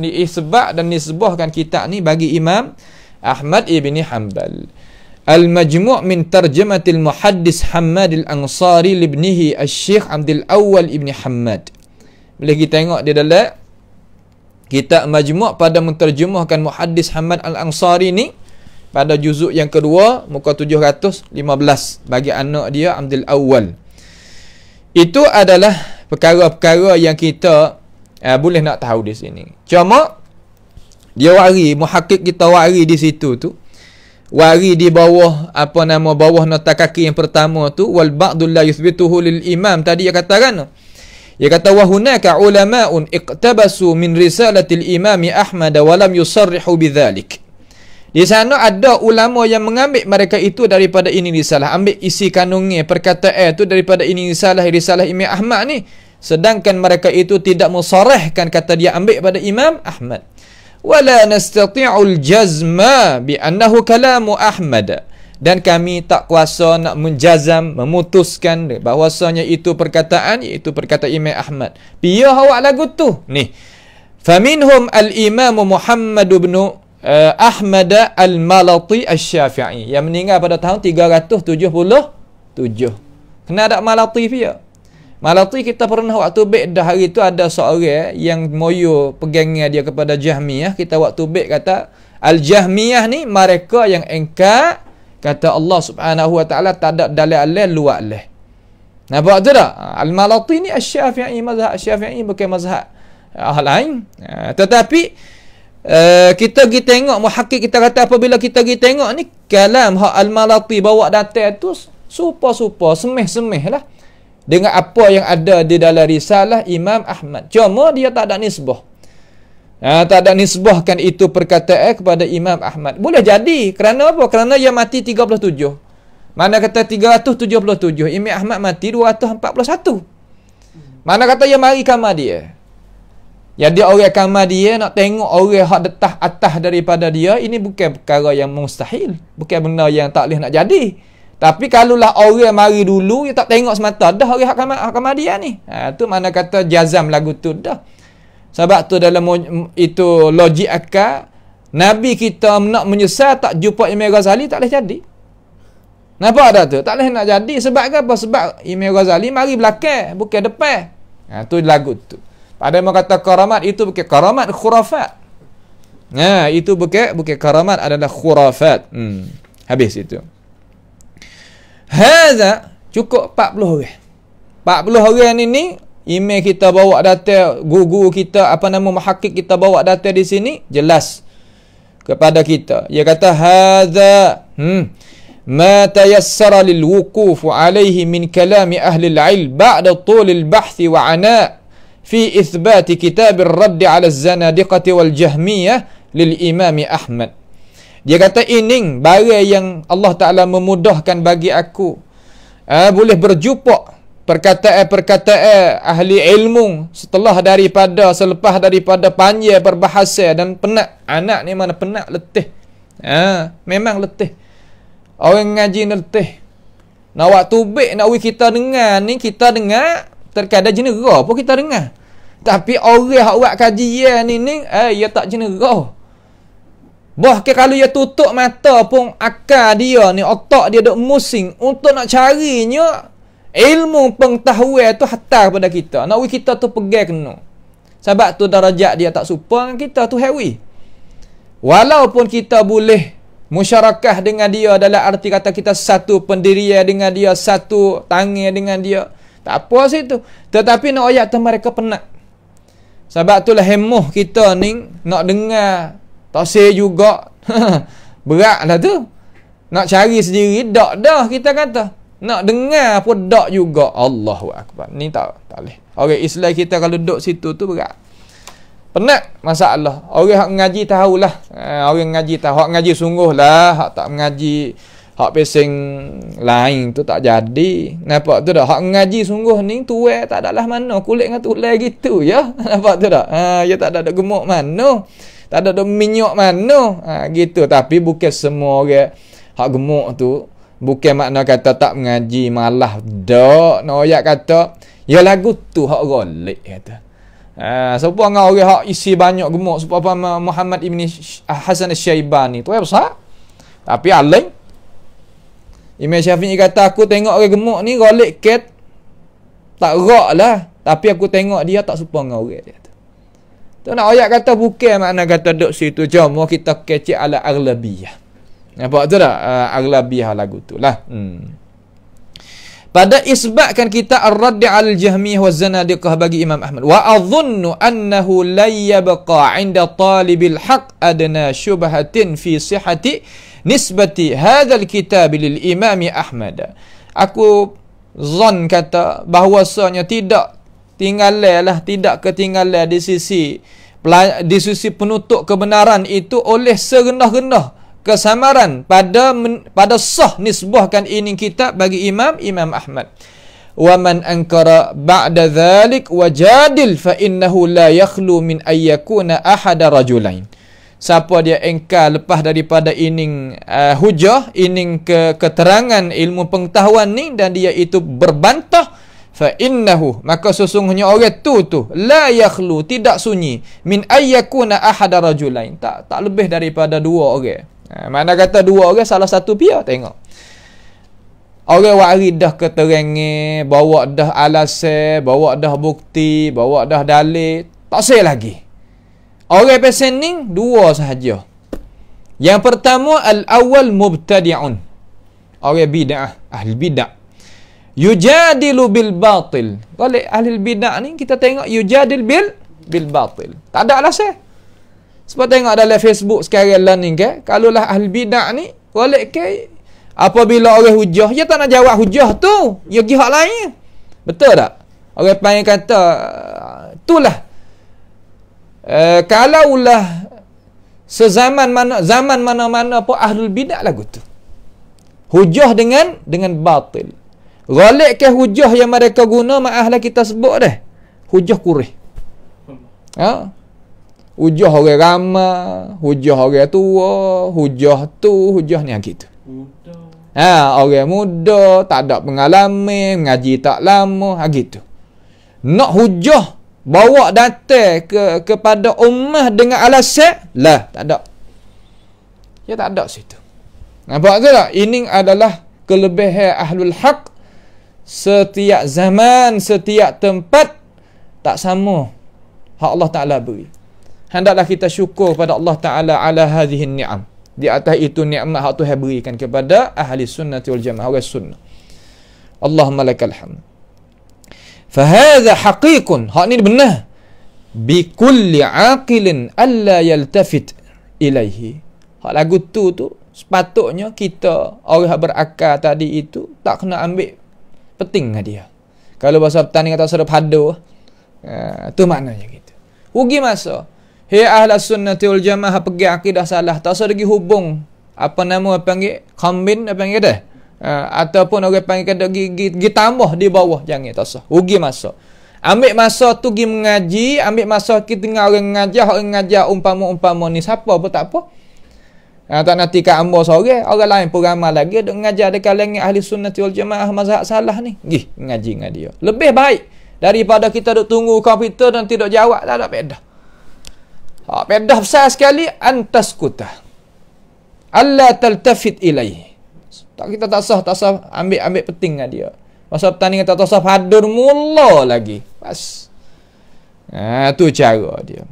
isbat dan nisbahkan kitab ni bagi Imam Ahmad ibni Hanbal. Al-Majmu' min tarjamatil muhaddis Hamad al-Ansari libnihi al-Syikh Abdul Awal ibni Hamad. Boleh kita tengok dia dalam kitab Majmu' pada menterjemahkan muhaddis Hamad al-Ansari ni pada juzuk yang kedua muka 715 bagi anak dia Abdul Awal. Itu adalah perkara-perkara yang kita eh, boleh nak tahu di sini. Cuma dia wari, muhakik kita wari di situ tu wari di bawah apa nama bawah nota kaki yang pertama tu wal ba'du la yuthbituhu lil imam tadi dia kata kan dia kata wa hunaka ulama'un iqtabasu min risalatil imam Ahmad wa lam yusarrihu bidzalik di sana ada ulama yang mengambil mereka itu daripada ini risalah ambil isi kanungnya perkataan itu eh, daripada ini risalah risalah Imam Ahmad ni sedangkan mereka itu tidak musarahkan kata dia ambil pada Imam Ahmad ولا نستطيع الجزم بأنه كلام أحمد dan kami tak kuasa nak menjazam memutuskan bahwasanya itu perkataan itu perkataan Imam Ahmad. Piye awak lagu tu? Ni. Faminhum al-Imam Muhammad bin eh, Ahmad al-Malati asy-Syafi'i yang meninggal pada tahun 377. Kenapa ada Malati piye? Malati kita pernah waktu baik dah hari tu ada seorang eh, yang moyo pegangnya dia kepada Jahmiyah. Kita waktu baik kata Al-Jahmiyah ni mereka yang engkak kata Allah Subhanahu Wa Taala tak ada dalil alih luar alih. Nampak tu tak? Al-Malati ni Asy-Syafi'i mazhab Asy-Syafi'i bukan mazhab eh, lain. Eh, tetapi Uh, kita pergi tengok muhakkik kita kata apabila kita pergi tengok ni kalam hak al-malati bawa datang tu supa-supa semeh-semeh lah dengan apa yang ada di dalam risalah Imam Ahmad. Cuma dia tak ada nisbah. Ha, tak ada nisbahkan itu perkataan kepada Imam Ahmad. Boleh jadi. Kerana apa? Kerana dia mati 37. Mana kata 377. Imam Ahmad mati 241. Mana kata dia mari kamar dia. Ya dia orang kamar dia nak tengok orang yang detah atas daripada dia. Ini bukan perkara yang mustahil. Bukan benda yang tak boleh nak Jadi. Tapi kalaulah orang mari dulu dia tak tengok semata dah hari hak kamar hak dia ni. Ha tu mana kata jazam lagu tu dah. Sebab tu dalam itu logik akal Nabi kita nak menyesal tak jumpa Imam Ghazali tak boleh jadi. Kenapa ada tu? Tak boleh nak jadi sebab apa? Sebab Imam Ghazali mari belakang bukan depan. Ha tu lagu tu. Ada mau kata karamat itu bukan karamat khurafat. Ha itu bukan bukan karamat adalah khurafat. Hmm. Habis itu. Haza cukup 40 orang. 40 orang ni ni email kita bawa data guru kita apa nama muhakkik kita bawa data di sini jelas kepada kita. Dia kata haza hmm ma tayassara lil wuquf alayhi min kalam ahli al-ilm ba'da tul al-bahth wa ana fi ithbat kitab al radd ala al zanadiqah wal jahmiyah lil imam Ahmad. Dia kata ining eh, barang yang Allah Taala memudahkan bagi aku. Eh, boleh berjumpa perkataan-perkataan ahli ilmu setelah daripada selepas daripada panjang berbahasa dan penat. Anak ni mana penat letih. Eh, memang letih. Orang ngaji ni letih. Nak waktu baik nak we kita dengar ni kita dengar terkadang jenera pun kita dengar. Tapi orang yang buat kajian ni ni eh ah, ia tak jenera. Bahkan kalau dia tutup mata pun akal dia ni, otak dia dok musing untuk nak carinya ilmu pengetahuan tu hatta pada kita. Nak we kita tu pegang kena. Sebab tu darajat dia tak serupa dengan kita tu heavy. Walaupun kita boleh musyarakah dengan dia dalam arti kata kita satu pendirian dengan dia, satu tangan dengan dia. Tak apa situ. Tetapi nak ayat tu mereka penat. Sebab lah hemuh kita ni nak dengar tak Tosir juga. Berat lah tu. Nak cari sendiri, tak dah kita kata. Nak dengar pun tak juga. Allahu Akbar. Ni tak, tak boleh. Orang Islam kita kalau duduk situ tu berat. Penat masalah. Orang yang ngaji tahulah. Eh, orang yang ngaji tahu. Hak ngaji sungguh lah. Hak tak mengaji. Hak pesing lain tu tak jadi. Nampak tu dah. Hak ngaji sungguh ni eh tak ada lah mana. Kulit dengan tulai gitu ya. Nampak tu dah. Ha, ya tak ada, ada gemuk mana. Tak ada dok minyak mana. Ha gitu tapi bukan semua orang hak gemuk tu bukan makna kata tak mengaji malah dak. Noyak kata ya lagu tu hak golik kata. Ah, siapa so ngau orang hak isi banyak gemuk siapa Muhammad ibn ah, Hasan Syaibani tu eh, apa Tapi alain Imam Syafi'i kata aku tengok orang gemuk ni golek ket tak rak lah tapi aku tengok dia tak serupa dengan orang dia. Tak nak ayat kata bukan makna kata dok situ. Jom mau kita kecik ala aglabiyah. Nampak tu tak? Uh, ah, aglabiyah lagu tu lah. Hmm. Pada isbatkan kita ar-raddi al-jahmiyah wa zanadiqah bagi Imam Ahmad. Wa adhunnu annahu layyabqa inda talibil haq adna shubhatin fi sihati nisbati al kitab lil imam Ahmad. Aku zon kata bahwasanya tidak lah tidak ketinggalan di sisi di sisi penutup kebenaran itu oleh serendah-rendah kesamaran pada pada sah nisbahkan ini kitab bagi imam imam Ahmad wa man ankara ba'da dhalik wa jadil fa innahu la yakhlu min ayyakuna yakuna ahada rajulain siapa dia engkar lepas daripada ining uh, hujah ining ke, keterangan ilmu pengetahuan ni dan dia itu berbantah fa innahu maka sesungguhnya orang tu tu la yakhlu tidak sunyi min ayyakuna ahada rajulain tak tak lebih daripada dua orang ha, mana kata dua orang salah satu pihak tengok Orang wari dah keterangan, bawa dah alasan, bawa dah bukti, bawa dah dalil, tak sah lagi. Orang pesen ni dua sahaja. Yang pertama al awal mubtadi'un. Orang bid'ah, ahli bid'ah yujadilu bil batil. Oleh ahli bidah ni kita tengok yujadil bil bil batil. Tak ada alasan. Sebab tengok dalam Facebook sekarang lah ni ke, kalau lah ahli bidah ni boleh ke apabila orang hujah dia tak nak jawab hujah tu, dia pergi hak lain. Betul tak? Orang panggil kata itulah. Eh uh, kalau lah sezaman mana zaman mana-mana pun ahli bidah lagu tu. Hujah dengan dengan batil. Ghalib ke hujah yang mereka guna ma'ahlah kita sebut dah. Hujah kurih. Ha? Hujah orang ramah, hujah orang tua, hujah tu, hujah ni ha, gitu. Ha, orang muda, tak ada pengalaman, ngaji tak lama, ha gitu. Nak hujah bawa datang ke kepada ummah dengan alasan? Lah, tak ada. Ya tak ada situ. Nampak ke tak? Ini adalah kelebihan ahlul haq Setiap zaman, setiap tempat tak sama hak Allah Taala beri. Hendaklah kita syukur kepada Allah Taala ala hadhihi ni'am. Di atas itu nikmat hak Tuhan berikan kepada ahli sunnati wal jamaah orang sunnah. Allahumma lakal hamd. Fahadha haqiqun. Hak ni benar. Bi kulli aqilin alla yaltafit ilaihi. Hak lagu tu tu sepatutnya kita orang berakal tadi itu tak kena ambil Penting lah dia. Kalau bahasa petani kata serap hadu. Uh, ya, tu maknanya gitu. Ugi masa. Hei ahlas sunnah tiul jamaah pergi akidah salah. Tak usah lagi hubung. Apa nama apa panggil? Kambin apa panggil dah? Uh, ya, ataupun orang panggil kata gi, tambah di bawah. Jangan tak usah. Ugi masa. Ambil masa tu pergi mengaji. Ambil masa kita dengar orang mengajar. Orang mengajar umpama-umpama ni. Siapa pun tak apa. Ha, tak nanti kat Ambo sore, eh. orang lain pun ramah lagi. Dia mengajar dekat lengit ahli sunnati wal jamaah mazhab salah ni. Gih, mengaji dengan dia. Lebih baik daripada kita duduk tunggu komputer dan tidak jawab. Tak ada pedah. Ha, pedah besar sekali. Antas kutah. Allah taltafit ilaih. Tak kita tak sah, tak sah ambil ambil penting dengan dia. Masa petani kata tak sah hadur mula lagi. Pas. Ha, ah, tu cara dia.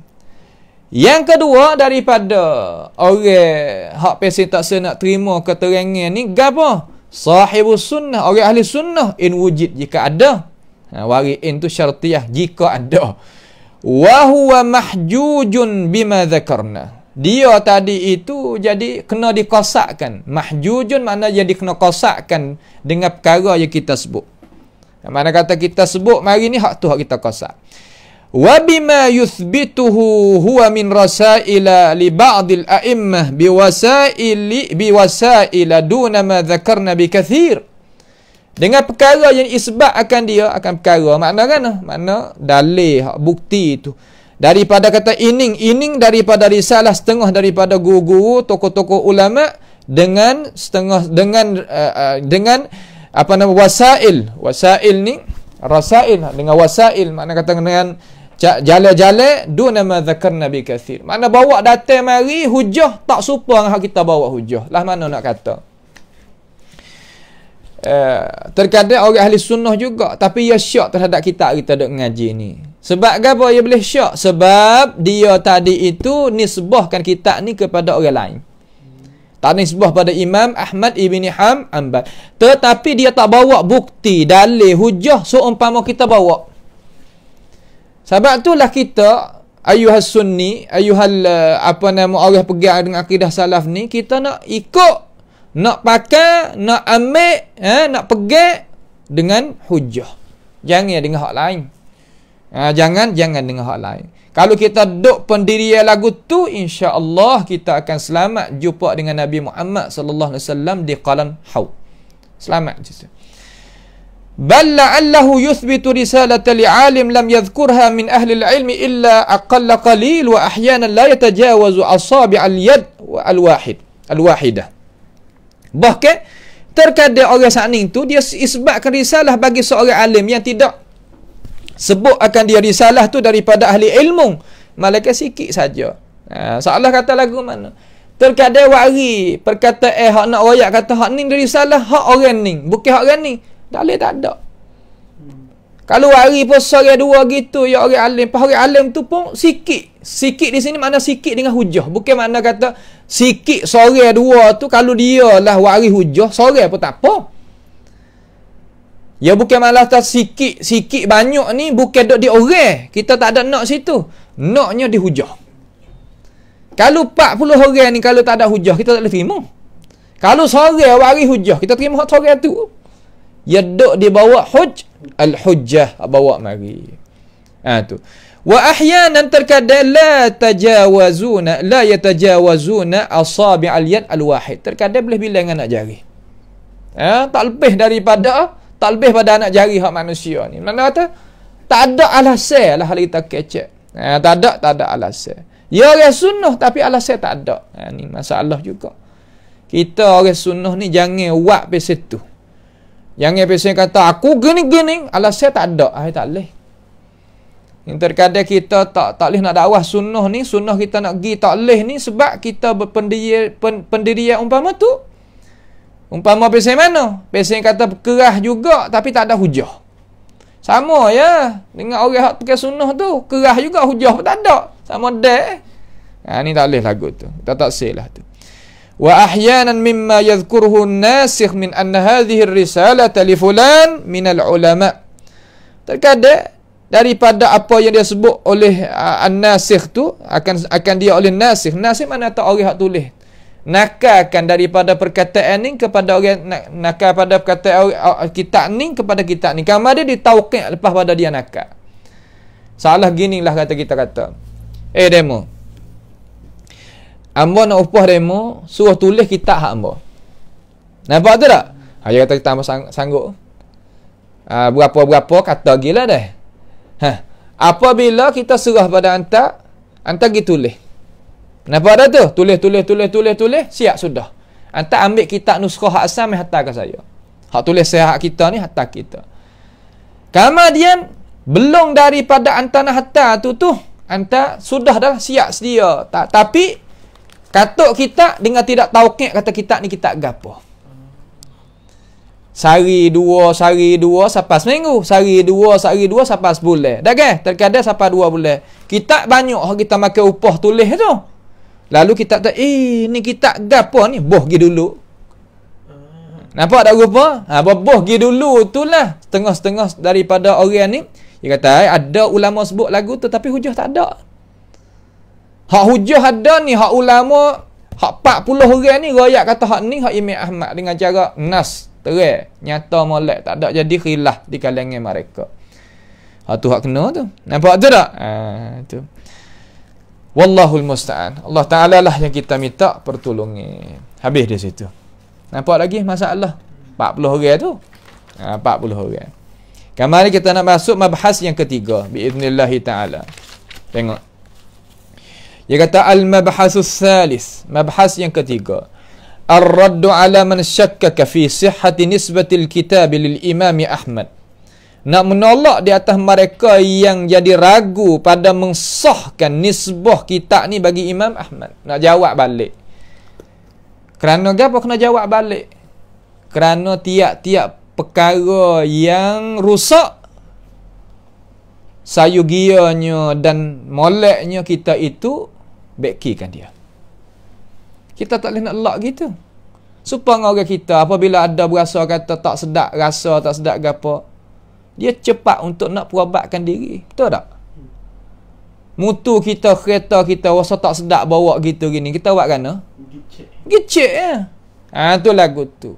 Yang kedua daripada orang hak pesen tak sen nak terima keterangan ni gapo? Sahibus sunnah, orang ahli sunnah in wujud jika ada. Ha wari in tu syartiah jika ada. Wa huwa mahjujun bima dzakarna. Dia tadi itu jadi kena dikosakkan. Mahjujun mana jadi kena kosakkan dengan perkara yang kita sebut. Ha, mana kata kita sebut mari ni hak tu hak kita kosak min وَبِمَا يُثْبِتُهُ هُوَ مِنْ رَسَائِلَ لِبَعْضِ الْأَئِمَّةِ بِوَسَائِلِ بِوَسَائِلَ دُونَ مَا ذَكَرْنَا بِكَثِيرٍ dengan perkara yang akan dia akan perkara makna kan makna dalih bukti itu daripada kata ining ining daripada risalah setengah daripada guru-guru tokoh-tokoh ulama dengan setengah dengan uh, uh, dengan apa nama wasail wasail ni rasail dengan wasail makna kata dengan jala-jala duna ma nabi kasir. Mana bawa datang mari hujah tak serupa dengan kita bawa hujah. Lah mana nak kata? Uh, terkadang orang ahli sunnah juga tapi ia syak terhadap kita kita duk ngaji ni. Sebab apa ia boleh syak? Sebab dia tadi itu nisbahkan kita ni kepada orang lain. Tak nisbah pada Imam Ahmad Ibn Ham Ambal. Tetapi dia tak bawa bukti, dalil, hujah umpama kita bawa. Sebab itulah kita ayuhal sunni, ayuhal uh, eh, apa nama orang pegang dengan akidah salaf ni, kita nak ikut, nak pakai, nak ambil, eh, nak pegang dengan hujah. Jangan dengan hak lain. Ha, jangan jangan dengan hak lain. Kalau kita duk pendirian lagu tu insya-Allah kita akan selamat jumpa dengan Nabi Muhammad sallallahu alaihi wasallam di Qalan Haw. Selamat jitu. بل لعله يثبت رسالة لعالم لم يذكرها من أهل العلم إلا أقل قليل وأحيانا لا يتجاوز wahid, al wahida. الواحدة بحكة تركد أغسى tu, dia إسبعك رسالة bagi seorang alim yang tidak sebut akan dia risalah tu daripada ahli ilmu malaikat sikit saja ha, salah kata lagu mana terkadang wari perkata eh hak nak royak kata hak ni risalah hak orang ni bukan hak orang ni tak boleh tak ada. Kalau hari pun sehari dua gitu, ya hari alim. Hari alim tu pun sikit. Sikit di sini makna sikit dengan hujah. Bukan makna kata sikit sehari dua tu kalau dia lah hari hujah, sehari pun tak apa. Ya bukan malah tak sikit, sikit banyak ni bukan dok di orang. Kita tak ada nak situ. Naknya di hujah. Kalau 40 orang ni kalau tak ada hujah, kita tak boleh terima. Kalau sehari hari hujah, kita terima hak sehari tu yaduk dia bawa huj al hujjah bawa mari ha tu wa ahyanan terkadang la tajawazuna la yatajawazuna asabi al yad al wahid terkadang boleh bilang anak jari ha tak lebih daripada tak lebih pada anak jari hak manusia ni mana kata tak ada alasan lah hal kita kecek ha, tak ada tak ada alasan Ya orang sunnah tapi alasan tak ada. Ha, ni masalah juga. Kita orang sunnah ni jangan buat pergi situ. Yang yang biasanya kata aku gini-gini, alas saya tak ada, ah, saya tak leh. Yang terkadang kita tak tak leh nak dakwah sunnah ni, sunnah kita nak pergi tak leh ni sebab kita berpendiri pen, pendirian umpama tu. Umpama biasanya mana? Biasanya kata kerah juga tapi tak ada hujah. Sama ya dengan orang hak pakai sunnah tu, kerah juga hujah pun tak ada. Sama dek. Ha ni tak leh lagu tu. Kita tak sel lah tu. وأحيانا مما يذكره الناسخ من أن هذه الرسالة لفلان من العلماء terkadang daripada apa yang dia sebut oleh uh, an-nasikh tu akan akan dia oleh nasikh nasikh mana tak orang hak tulis nakakan daripada perkataan ni kepada orang nak, nakal pada perkataan uh, kita ni kepada kita ni kamu ada ditauqiq lepas pada dia nakak salah ginilah kata kita kata eh demo Ambo nak upah demo Suruh tulis kitab hak amba Nampak tu tak? Ha, dia kata kita amba sang- sanggup ha, Berapa-berapa kata gila dah ha, Apabila kita serah pada anta, anta pergi tulis Nampak tak tu? Tulis, tulis, tulis, tulis, tulis Siap sudah Anta ambil kitab nuskoh hak asam Hatta ke saya Hak tulis sehat kita ni Hatta kita Kemudian Belum daripada antara hatta tu tu anta sudah dah siap sedia Ta- Tapi Katuk kita dengan tidak tauqiq kata kita ni kita gapo. Sari dua, sari dua, sapa seminggu. Sari dua, sari dua, sapa sebulan. Dah ke? Terkadang sapa dua bulan. Kita banyak orang kita makan upah tulis tu. Lalu kita tak, eh, ni kita gapo ni? Boh, pergi dulu. Nampak tak rupa? Ha, boh, boh, pergi dulu tu lah. Setengah-setengah daripada orang ni. Dia kata, eh, ada ulama sebut lagu tu tapi hujah tak ada. Hak hujah ada ni, hak ulama, hak 40 orang ni, rakyat kata hak ni, hak Imam Ahmad dengan cara nas, terer, nyata molek, tak ada jadi khilah di kalangan mereka. Hak tu hak kena tu. Nampak tu tak? Ha, tu. Wallahu musta'an. Allah Ta'ala lah yang kita minta pertolongan. Habis di situ. Nampak lagi masalah? 40 orang tu. Ha, 40 orang. Kemarin kita nak masuk mabahas yang ketiga. Bi'idnillahi ta'ala. Tengok. Dia kata al mabhasu salis, mabhas yang ketiga. Ar-raddu ala man syakkaka fi sihhati nisbati kitab lil Imam Ahmad. Nak menolak di atas mereka yang jadi ragu pada mengsahkan nisbah kitab ni bagi Imam Ahmad. Nak jawab balik. Kerana apa kena jawab balik? Kerana tiap-tiap perkara yang rusak sayugianya dan moleknya kita itu bekikan dia kita tak boleh nak lock gitu supaya orang kita apabila ada berasa kata tak sedap rasa tak sedap ke apa dia cepat untuk nak perubatkan diri betul tak mutu kita kereta kita rasa tak sedap bawa gitu gini kita buat kerana ha? gicik ya ha, tu lagu tu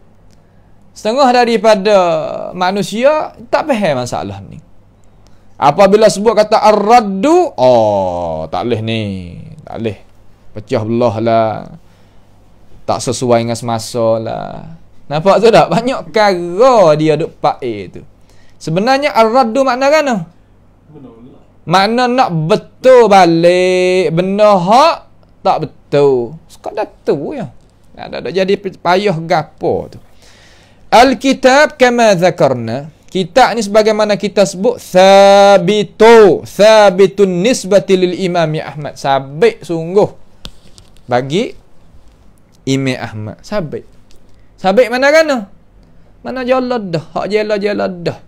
setengah daripada manusia tak faham masalah ni Apabila sebut kata ar-raddu, oh, tak leh ni. Tak leh. Pecah belah lah. Tak sesuai dengan semasa lah. Nampak tu tak? Banyak kara dia duk pa'i tu. Sebenarnya ar-raddu makna kan? Makna nak betul balik. Benda hak tak betul. Sekadar tu ya. Tak ada jadi payah gapo tu. Alkitab kama zakarna. Kitab ni sebagaimana kita sebut Thabitu Thabitun nisbati lil imami Ahmad Sabit sungguh Bagi ime Ahmad Sabit Sabit mana kena? Mana jalad dah Hak jalad jalad dah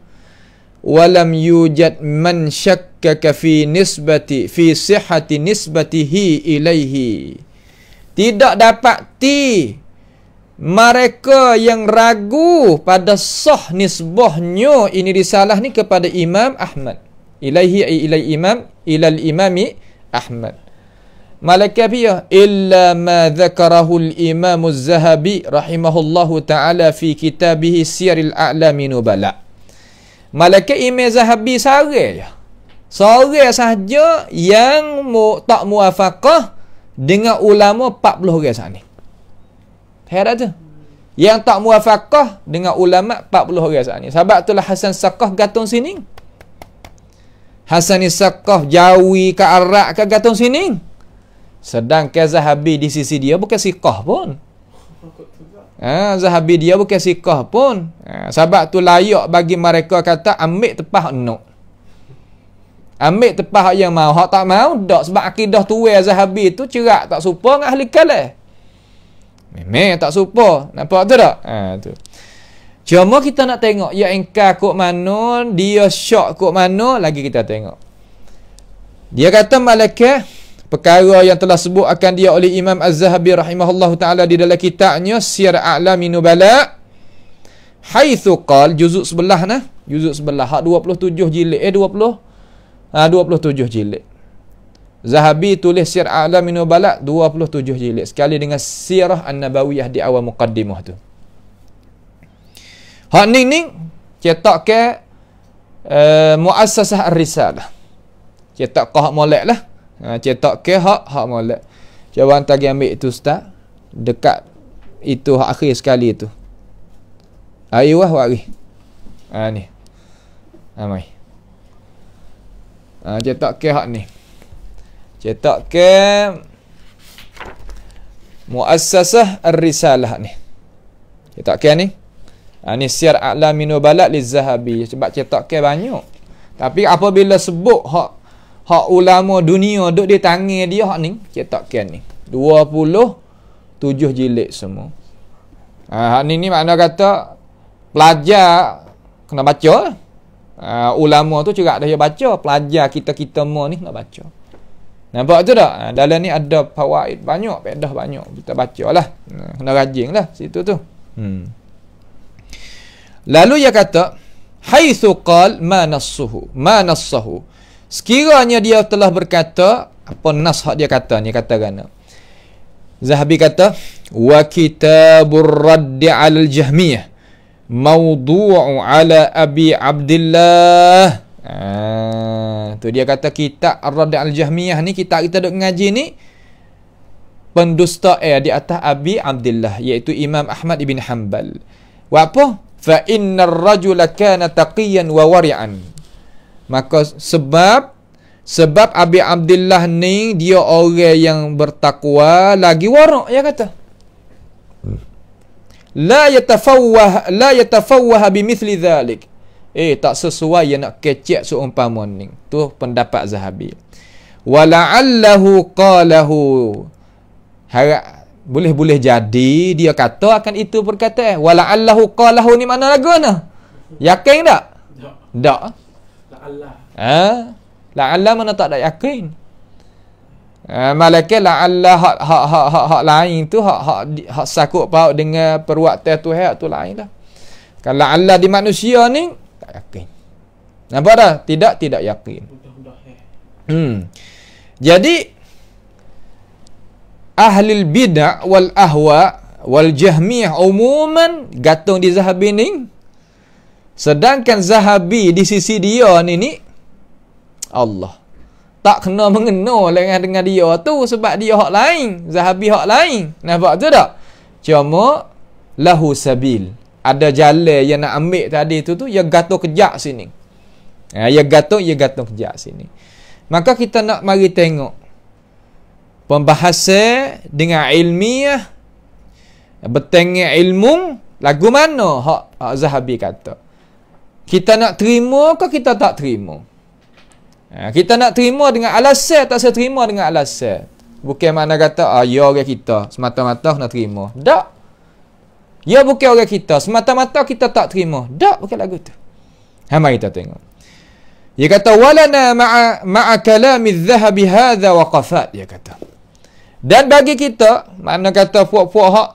Walam yujad man syakkaka fi nisbati Fi sihati nisbatihi ilaihi Tidak dapat ti mereka yang ragu pada soh nisbahnya ini risalah ni kepada Imam Ahmad ilaihi ai ilai imam ilal imami Ahmad Malakabiyah illa ma dhakarahu al-imam az-zahabi rahimahullahu ta'ala fi kitabih siril a'lami nubala Malaka imam zahabi sare je sare sahaja yang mu, tak muafaqah dengan ulama 40 orang sana Hairat tu. Yang tak muafakah dengan ulama 40 orang saat ni. Sebab itulah Hasan Sakah Gatung sini. Hasan Sakah jauhi ke arak ke Gatung sini. Sedang ke Zahabi di sisi dia bukan sikah pun. Ha, Zahabi dia bukan sikah pun. Ha, sebab tu layak bagi mereka kata ambil tepah no, Ambil tepah yang mau. Hak tak mau, tak. Sebab akidah tuwe Zahabi tu cerak tak supa dengan ahli kalah. Memang tak serupa. Nampak tu tak? Ha, tu. Cuma kita nak tengok ya engkar kok mano, dia syok kok mano lagi kita tengok. Dia kata malaikat perkara yang telah sebut akan dia oleh Imam Az-Zahabi rahimahullah taala di dalam kitabnya Sir A'la Minubala. Haythu qal juzuk sebelah nah, juzuk sebelah hak 27 jilid eh 20 ah ha, 27 jilid. Zahabi tulis Sir Alam Ibn Balak 27 jilid sekali dengan Sirah An-Nabawiyah di awal muqaddimah tu. Hak ni ni cetak ke uh, Muassasah Ar-Risalah. Cetak ke hak molek lah. Ha, cetak ke hak hak molek. Cuba hantar pergi ambil tu ustaz dekat itu hak akhir sekali tu. Ayuh wah Ha ni. Amai. Ha, ha, cetak ke hak ni cetak ke Muassasah Ar-Risalah ni cetak ke ni ha, ni siar a'la minu balad li zahabi sebab cetak ke banyak tapi apabila sebut hak hak ulama dunia duduk di tangan dia hak ni cetak ke ni 27 jilid semua ha, hak ni ni makna kata pelajar kena baca Uh, ulama tu cerak dah baca pelajar kita-kita mu ni nak baca Nampak tu tak? Dalam ni ada pawaid banyak, pedah banyak. Kita baca lah. Kena rajin lah situ tu. Hmm. Lalu ia kata, hai qal ma nassuhu. Ma nassahu. Sekiranya dia telah berkata, apa nas dia kata ni, kata kena. Zahabi kata, Wa kitabur raddi al jahmiyah. Mawdu'u ala Abi Abdullah. Ah, tu dia kata kita Ar-Rad Al-Jahmiyah ni kita kita duk ngaji ni pendusta eh di atas Abi Abdullah iaitu Imam Ahmad ibn Hanbal. Wa apa? Fa inna ar-rajula kana taqiyan wa wari'an. Maka sebab sebab Abi Abdullah ni dia orang yang bertakwa lagi warak ya kata. La yatafawwah la yatafawwah bi mithli dhalik. Eh tak sesuai yang nak kecek seumpama ni. Tu pendapat Zahabi. Wala'allahu qalahu. Harap boleh-boleh jadi dia kata akan itu berkata eh. Allahu qalahu ni mana lagu ni? Yakin tak? Tak. Tak. Allah Ha? La'allah mana tak ada yakin? Uh, malaikat la Allah hak hak hak hak, hak lain tu hak hak hak sakut pau dengan perwaktu tu hak tu lain lah. Kalau Allah di manusia ni tak yakin. Nampak dah? Tidak, tidak yakin. Eh. Hmm. Jadi, ahli bid'ah wal ahwa wal jahmiyah umuman gantung di Zahabi ni. Sedangkan Zahabi di sisi dia ni ni, Allah. Tak kena mengena dengan, dengan dia tu sebab dia hak lain. Zahabi hak lain. Nampak tu tak? Cuma, lahu sabil ada jale yang nak ambil tadi tu tu ya gato kejak sini. Ha, ya ya gatuk ya gatuk kejak sini. Maka kita nak mari tengok pembahasan dengan ilmiah bertengah ilmu lagu mana hak, hak Zahabi kata. Kita nak terima ke kita tak terima? Ya, kita nak terima dengan alasan tak saya terima dengan alasan. Bukan mana kata ah ya orang kita semata-mata nak terima. Dak. Ya bukan orang kita. Semata-mata kita tak terima. Tak bukan lagu tu. Ha mari kita tengok. Dia kata walana ma'a ma'a kalamiz zahabi hadha wa qafat dia kata. Dan bagi kita, mana kata puak-puak hak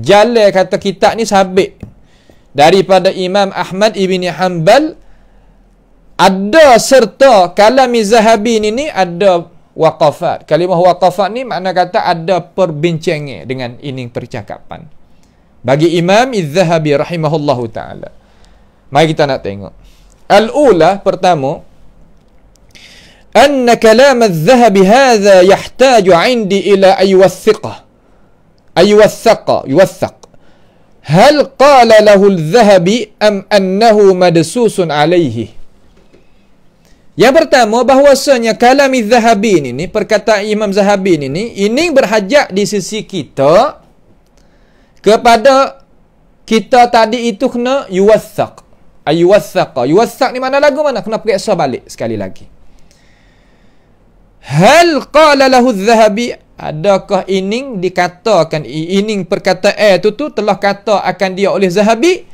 jalan kata kita ni sabit daripada Imam Ahmad ibni Hanbal ada serta kalami zahabi ni ni ada waqafat. Kalimah waqafat ni makna kata ada perbincangan dengan ini percakapan bagi Imam Az-Zahabi rahimahullahu taala. Mari kita nak tengok. Al-ula pertama أن كلام الذهب هذا يحتاج عندي إلى أن يوثقه أن يوثق يوثق هل قال له الذهب أم أنه مدسوس عليه Yang pertama bahwasanya kalam Zahabi ini, perkataan Imam Zahabi ini, ini berhajat di sisi kita kepada kita tadi itu kena yuwassaq ayuwassaq yuwassaq ni mana lagu mana kena periksa balik sekali lagi hal qala lahu zahabi adakah ining dikatakan ining perkataan eh tu tu telah kata akan dia oleh zahabi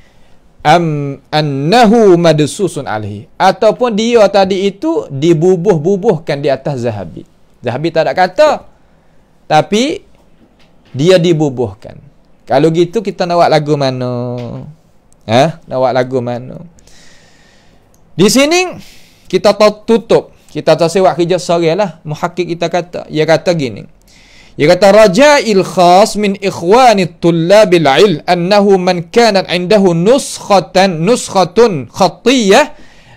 am annahu madsusun alaihi ataupun dia tadi itu dibubuh-bubuhkan di atas zahabi zahabi tak ada kata tapi dia dibubuhkan kalau gitu kita nak buat lagu mana? Ha? Nak buat lagu mana? Di sini kita tutup. Kita tak sewa kerja sore lah. Muhakkik kita kata. Ia kata gini. Ia kata raja'il khas min ikhwani tullabil il annahu man kanat indahu nuskhatan nuskhatun khatiyah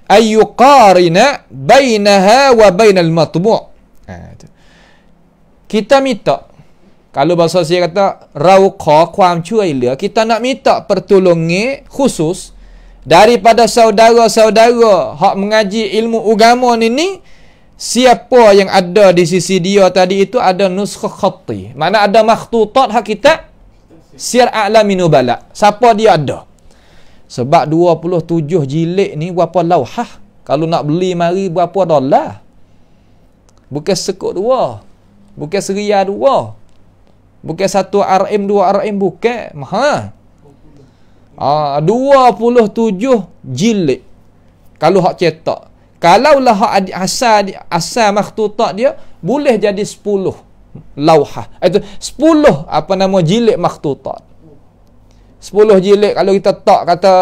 ayyuqarina bainaha wa bainal matbu' ha, kita minta kalau bahasa saya kata rauqa kuam cuai lia. Kita nak minta pertolongan khusus daripada saudara-saudara hak mengaji ilmu agama ni ni siapa yang ada di sisi dia tadi itu ada nuskh khati. Mana ada makhtutat hak kita sir a'laminu bala. Siapa dia ada? Sebab 27 jilid ni berapa lauhah? Kalau nak beli mari berapa dolar? Bukan sekut dua. Bukan seria dua. Bukan satu RM, dua RM. Bukan. Ha. Ha, dua puluh tujuh jilid. Kalau hak cetak. lah hak adi, asal, adi, asal maktutak dia, boleh jadi sepuluh lauha. Itu eh, sepuluh apa nama jilid maktutak. Sepuluh jilid kalau kita tak kata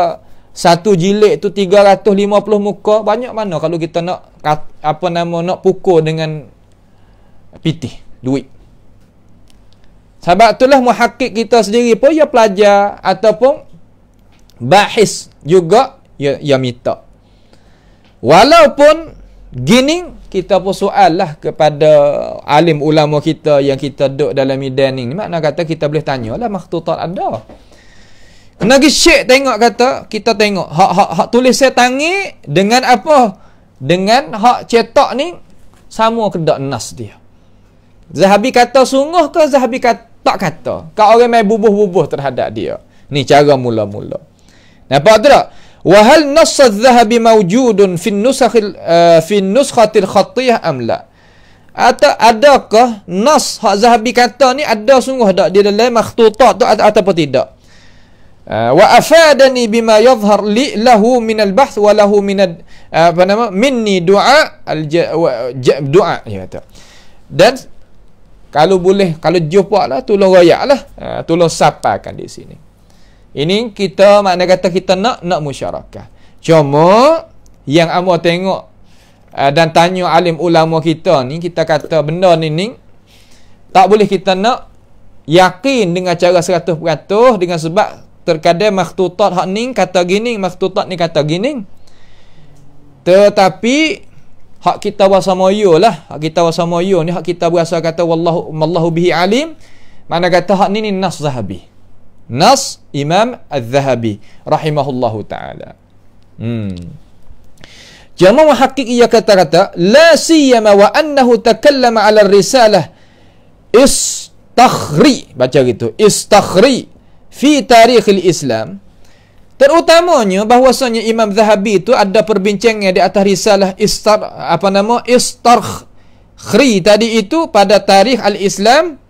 satu jilid tu puluh muka banyak mana kalau kita nak apa nama nak pukul dengan pitih duit sebab itulah muhakik kita sendiri pun ya pelajar ataupun bahis juga ya, ya minta. Walaupun gini kita pun soal lah kepada alim ulama kita yang kita duduk dalam medan ni. Makna kata kita boleh tanya lah maktutat anda. Kena pergi syek tengok kata, kita tengok. Hak, hak, hak tulis saya tangi dengan apa? Dengan hak cetak ni, sama kedak nas dia. Zahabi kata sungguh ke Zahabi kata tak kata. Kau orang main bubuh-bubuh terhadap dia. Ni cara mula-mula. Nampak tu tak? Wa hal nass adh-dhahabi mawjudun fi eh, nuskhati fi nuskhati al-khathiyah am la? Atau adakah nas hak zahabi kata ni ada sungguh tak dia dalam makhtutat tu atau, apa tidak? Eh, wa afadani bima yadhhar li lahu min al-bahth wa lahu min eh, apa nama minni du'a al-du'a ya tu. Dan kalau boleh kalau jumpa lah tolong royak lah ha, tolong sapakan di sini ini kita makna kata kita nak nak musyarakah cuma yang amu tengok uh, dan tanya alim ulama kita ni kita kata benda ni ni tak boleh kita nak yakin dengan cara 100% dengan sebab terkadang maktutat hak ni kata gini maktutat ni kata gini tetapi hak kita bersama moyo lah hak kita bersama moyo ni hak kita berasa kata wallahu mallahu bihi alim mana kata hak ni ni nas zahabi nas imam az-zahabi rahimahullahu taala hmm jamaah hakiki ia kata-kata la siyama wa annahu takallama ala risalah istakhri baca gitu istakhri fi tarikh al-islam Terutamanya bahwasanya Imam Zahabi itu ada perbincangnya di atas risalah Istar apa nama Istarkh Khri tadi itu pada tarikh al-Islam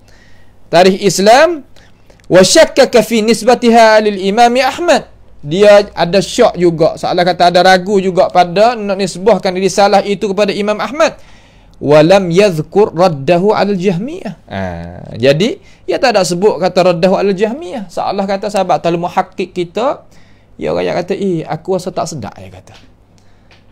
tarikh Islam wa syakka fi nisbatiha lil Imam Ahmad dia ada syak juga soalan kata ada ragu juga pada nak nisbahkan risalah itu kepada Imam Ahmad wa lam yadhkur raddahu al jahmiyah ha, jadi ia tak ada sebut kata raddahu al jahmiyah soalan kata sahabat talmuhaqqiq kita Ya rakyat kata, eh aku rasa tak sedap ya kata.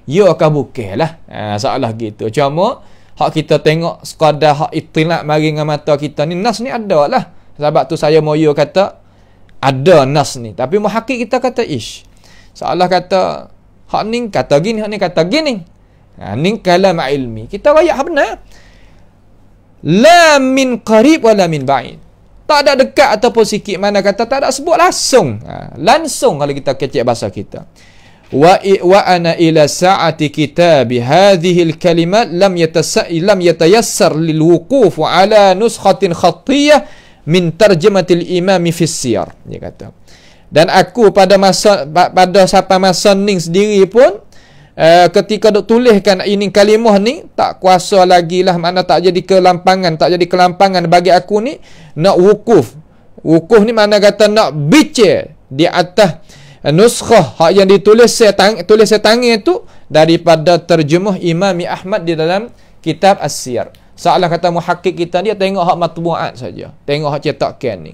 Ya akan bukeh lah. Ha, salah gitu. Cuma, hak kita tengok sekadar hak itinak mari dengan mata kita ni, nas ni ada lah. Sebab tu saya moyo kata, ada nas ni. Tapi muhakik kita kata, ish. Salah kata, hak ni kata gini, hak ni kata gini. Ha, ni kalam ilmi. Kita rakyat benar. La min qarib wa la min ba'id. Tak ada dekat ataupun sikit mana kata tak ada sebut langsung. Ha, langsung kalau kita kecil bahasa kita. Wa wa ana ila sa'ati kitab hadhihi al-kalimat lam yatasa'il lam yatayassar lil wuquf ala nuskhatin khattiyah min tarjamatil imami fi siyar dia kata dan aku pada masa pada sapa masa ning sendiri pun uh, ketika duk tuliskan ini kalimah ni tak kuasa lagi lah mana tak jadi kelampangan tak jadi kelampangan bagi aku ni nak wukuf wukuf ni mana kata nak bice di atas nuskhah hak yang ditulis saya tang tulis saya tangi itu daripada terjemah Imam Ahmad di dalam kitab As-Siyar. Soalan kata muhakkik kita dia tengok hak matbuat saja. Tengok hak cetakan ni.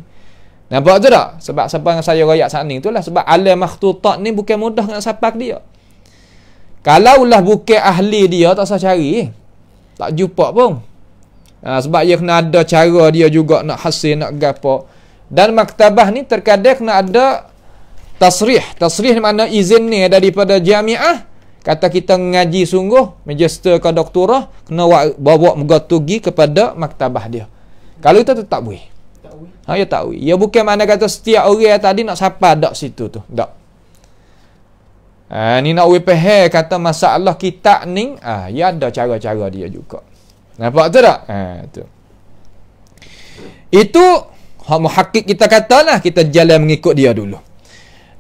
Nampak tak? Sebab sebab saya royak saat ni itulah sebab alam makhtutat ni bukan mudah nak sapak dia. Kalaulah bukan ahli dia tak usah cari. Tak jumpa pun. Ha, sebab dia kena ada cara dia juga nak hasil, nak gapo. Dan maktabah ni terkadang kena ada tasrih. Tasrih ni makna izin ni daripada jamiah. Kata kita ngaji sungguh, magister ke doktorah, kena bawa mengatugi kepada maktabah dia. Kalau itu tak boleh. Ha, ya tak boleh. Ya bukan mana kata setiap orang yang tadi nak sapa dak situ tu. Tak. Ah ni nak WPH kata masalah kita ni ah ya ada cara-cara dia juga. Nampak tu tak? Ha tu. Itu hak muhakkik kita katalah kita jalan mengikut dia dulu.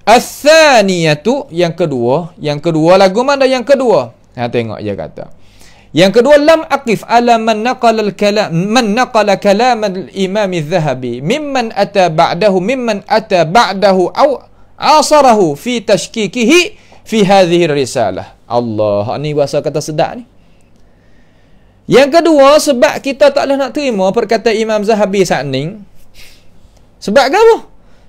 As-saniyatu yang kedua, yang kedua lagu mana yang kedua? Ha tengok dia kata. Yang kedua lam aqif ala man naqala al-kalam man naqala kalam al-imam az-zahabi mimman ata ba'dahu mimman ata ba'dahu aw asarahu fi tashkikihi fi hadhihi risalah. Allah, ni bahasa kata sedap ni. Yang kedua, sebab kita tak boleh nak terima perkataan Imam Zahabi saat ini. Sebab apa?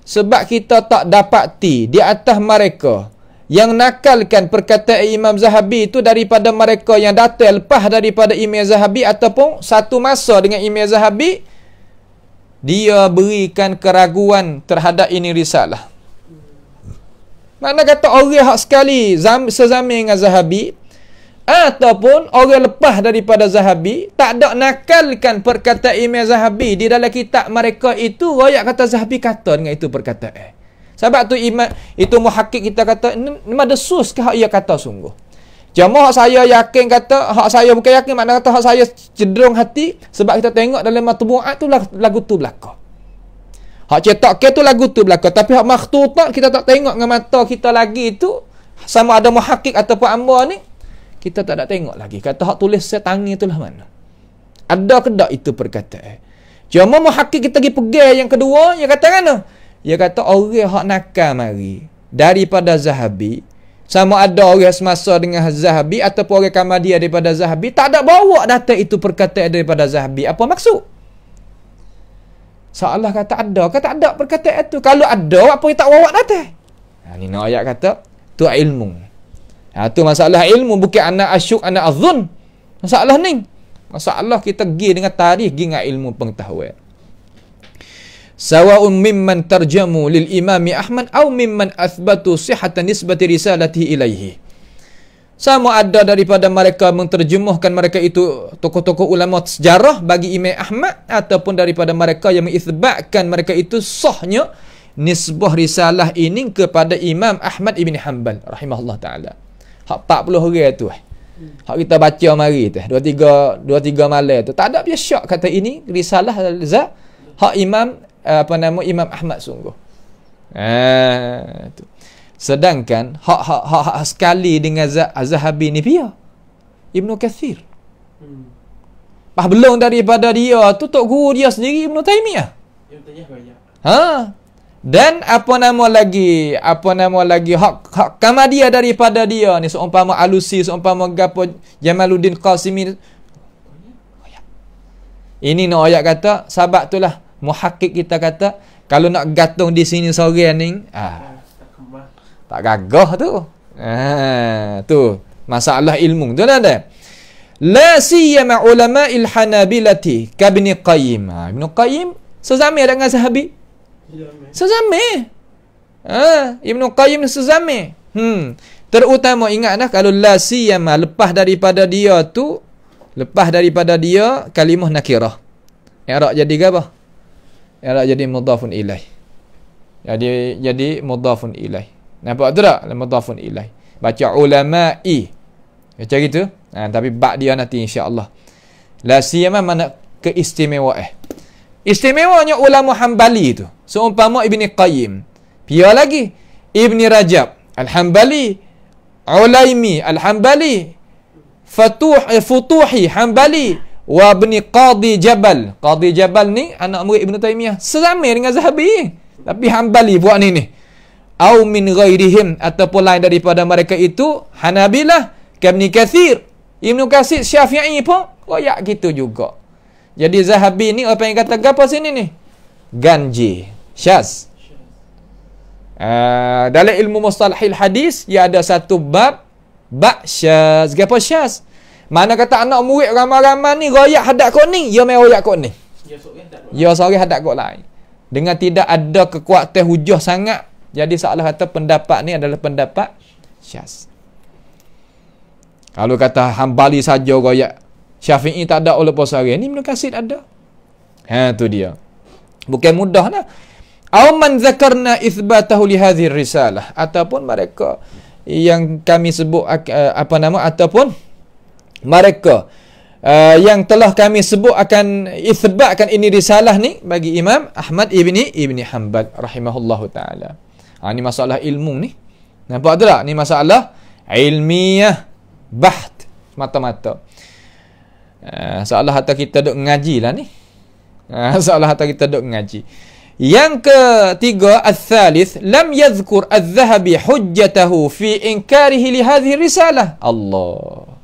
Sebab kita tak dapati di atas mereka yang nakalkan perkataan Imam Zahabi itu daripada mereka yang datang lepas daripada Imam Zahabi ataupun satu masa dengan Imam Zahabi, dia berikan keraguan terhadap ini risalah mana kata orang hak sekali zam, sezamin dengan Zahabi ataupun orang lepas daripada Zahabi tak ada nakalkan perkataan Imam Zahabi di dalam kitab mereka itu royak kata Zahabi kata dengan itu perkataan. Sebab tu imam itu muhakkik kita kata ni ada sus ke hak ia kata sungguh. Jamaah hak saya yakin kata hak saya bukan yakin makna kata hak saya cenderung hati sebab kita tengok dalam matbuat tu lagu tu belakang. Hak cetak ke tu lagu tu belaka tapi hak makhtutat kita tak tengok dengan mata kita lagi tu sama ada muhakik ataupun amba ni kita tak ada tengok lagi. Kata hak tulis saya tangi tu lah mana. Ada ke tak itu perkataan? Cuma muhakik kita pergi pegai yang kedua, yang kata mana? Dia kata orang hak nakal mari daripada Zahabi sama ada orang semasa dengan Zahabi ataupun orang kamadia daripada Zahabi tak ada bawa data itu perkataan daripada Zahabi apa maksud Seolah kata ada ke tak ada perkataan itu. Kalau ada, apa yang tak wawak datang? Ha, ini nak ayat kata, tu ilmu. Ha, tu masalah ilmu, bukan anak asyuk, anak azun. Masalah ni. Masalah kita pergi dengan tarikh, pergi dengan ilmu pengetahuan. Sawa'un mimman tarjamu lil imami Ahmad au mimman athbatu sihatan nisbati risalati ilaihi. Sama ada daripada mereka menterjemahkan mereka itu tokoh-tokoh ulama sejarah bagi Imam Ahmad ataupun daripada mereka yang mengisbatkan mereka itu sahnya nisbah risalah ini kepada Imam Ahmad Ibn Hanbal rahimahullah ta'ala. Hak 40 orang tu. Eh. Hmm. Hak kita baca mari tu. Eh. Dua tiga, dua tiga malam tu. Tak ada biasa syak kata ini risalah za hak Imam eh, apa nama Imam Ahmad sungguh. Ah, tu. Sedangkan hak-hak-hak sekali dengan Az-Zahabi ni pia. Ibn Kathir. Hmm. Pah belum daripada dia tu tok guru dia sendiri Ibn Taymiyah. Ha. Dan apa nama lagi? Apa nama lagi hak hak kama dia daripada dia ni seumpama Alusi, seumpama gapo Jamaluddin Qasimi. Ini nak ayat kata, sahabat itulah muhakkik kita kata kalau nak gantung di sini sorang ni, ah tak gagah tu. Ha, tu masalah ilmu tu ada. La siyama ulama il hanabilati kabni qayyim. Ha, Ibn Qayyim sezami dengan sahabi? Sezami. Ha, Ibn Qayyim sezami. Hmm. Terutama ingatlah kalau la siyama lepas daripada dia tu lepas daripada dia kalimah nakirah. Irak jadi apa? Irak jadi mudafun ilaih. Jadi jadi mudafun ilaih. Nampak tu tak? Mudafun ilai Baca ulama'i. Macam gitu. Ha, tapi bak dia nanti insyaAllah. La siyama mana keistimewa eh. Istimewanya ulama hambali tu. Seumpama ibni Qayyim. Pia lagi. ibni Rajab. Al-Hambali. Ulaimi. Al-Hambali. Fatuh, eh, Futuhi. Hambali. Wa Ibn Qadi Jabal. Qadi Jabal ni anak murid Ibn Taymiyah. Seramai dengan Zahabi. Tapi Hambali buat ni ni au min ghairihim ataupun lain daripada mereka itu Hanabilah Kamni Kathir Ibnu Kasir Syafi'i pun koyak gitu juga jadi Zahabi ni apa yang kata gapo sini ni ganji syaz uh, dalam ilmu mustalahil hadis ia ada satu bab bab syaz gapo syaz mana kata anak murid ramah ramah ni royak hadak kau ni ia mai royak kau ni ia sore hadap kau lain dengan tidak ada kekuatan hujah sangat jadi seolah kata pendapat ni adalah pendapat syas. Kalau kata hambali saja royak. Syafi'i tak ada oleh puasa hari. Ini Ibn Kasid ada. Ha tu dia. Bukan mudah lah. Aw man zakarna ithbatahu li hadhihi risalah ataupun mereka yang kami sebut eh, apa nama ataupun mereka Uh, yang telah kami sebut akan isbatkan ini risalah ni bagi Imam Ahmad ibni ibni Hanbal rahimahullahu taala. Ha, ni masalah ilmu ni. Nampak tak? Ni masalah ilmiah baht mata-mata. Ha, soalah hatta kita duduk ngaji lah ni. Ha, soalah hatta kita duduk ngaji. Yang ketiga, al-thalith, lam yadhkur al-zahabi hujjatahu fi inkarihi lihazi risalah. Allah.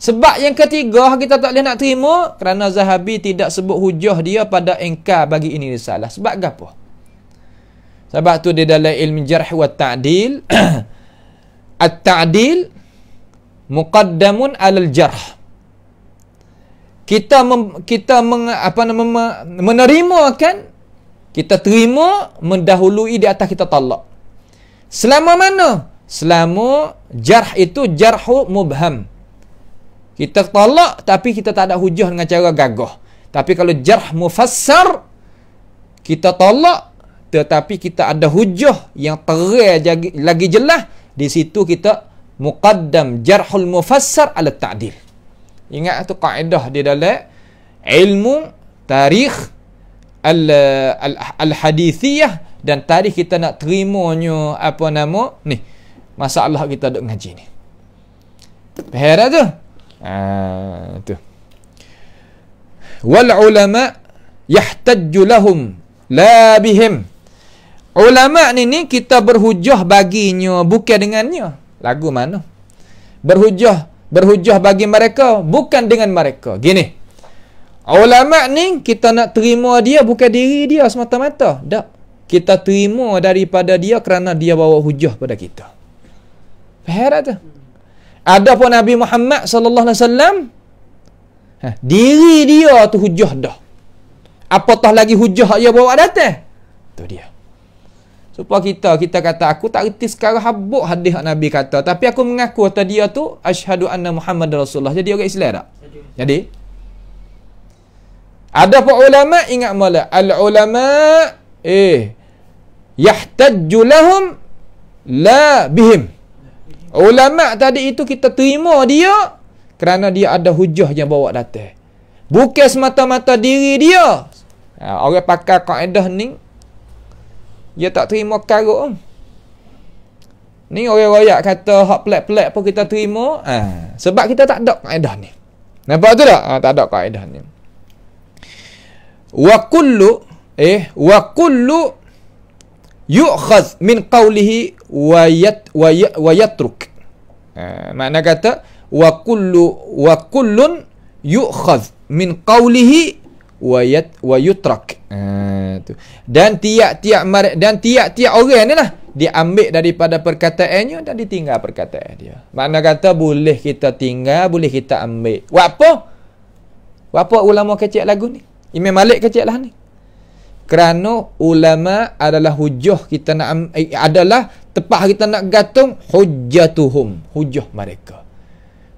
Sebab yang ketiga kita tak boleh nak terima kerana Zahabi tidak sebut hujah dia pada engkar bagi ini risalah. Sebab apa? Sebab tu di dalam ilmu jarh wa ta'dil At-ta'dil Muqaddamun alal jarh Kita mem, kita meng, apa nama menerima kan kita terima mendahului di atas kita talak. Selama mana? Selama jarh itu jarhu mubham. Kita talak tapi kita tak ada hujah dengan cara gagah. Tapi kalau jarh mufassar kita tolak tetapi kita ada hujah yang terer lagi jelas di situ kita muqaddam jarhul mufassar ala ta'dil ingat tu kaedah dia dalam ilmu tarikh al al, al hadithiyah dan tarikh kita nak terimanya apa nama ni masalah kita dok ngaji ni Pehera tu? Haa, tu. Wal ulama yahtajju lahum la bihim. Ulama ni ni kita berhujah baginya bukan dengannya. Lagu mana? Berhujah, berhujah bagi mereka bukan dengan mereka. Gini. Ulama ni kita nak terima dia bukan diri dia semata-mata. Tak. Kita terima daripada dia kerana dia bawa hujah pada kita. Faham tak? Ada pun Nabi Muhammad sallallahu alaihi wasallam ha, diri dia tu hujah dah. Apatah lagi hujah yang bawa datang. Tu dia. Supaya kita, kita kata aku tak reti sekarang habuk hadis Nabi kata. Tapi aku mengaku atas dia tu, Ashadu anna Muhammad Rasulullah. Jadi orang Islam tak? Jadi? Ada pun ulama ingat mula. Al-ulama eh, yahtajju lahum la bihim. Ulama tadi itu kita terima dia kerana dia ada hujah yang bawa datang. Bukan semata-mata diri dia. Ya, orang pakar kaedah ni, dia tak terima karut ni orang royak kata hak pelik-pelik pun kita terima ha. sebab kita tak ada kaedah ni nampak tu tak? Ha, tak ada kaedah ni wa kullu eh wa kullu yu'khaz min qawlihi wa yat wa, yat, wa yatruk ha, makna kata wa kullu wa kullun yu'khaz min qawlihi wayat wayutrak. Ha, tu. Dan tiap-tiap dan tiap-tiap orang ni lah diambil daripada perkataannya dan ditinggal perkataan dia. Makna kata boleh kita tinggal, boleh kita ambil. Buat apa? Buat apa ulama kecil lagu ni? Imam Malik kecil lah ni. Kerana ulama adalah hujah kita nak eh, adalah tepat kita nak gantung hujjatuhum, hujah mereka.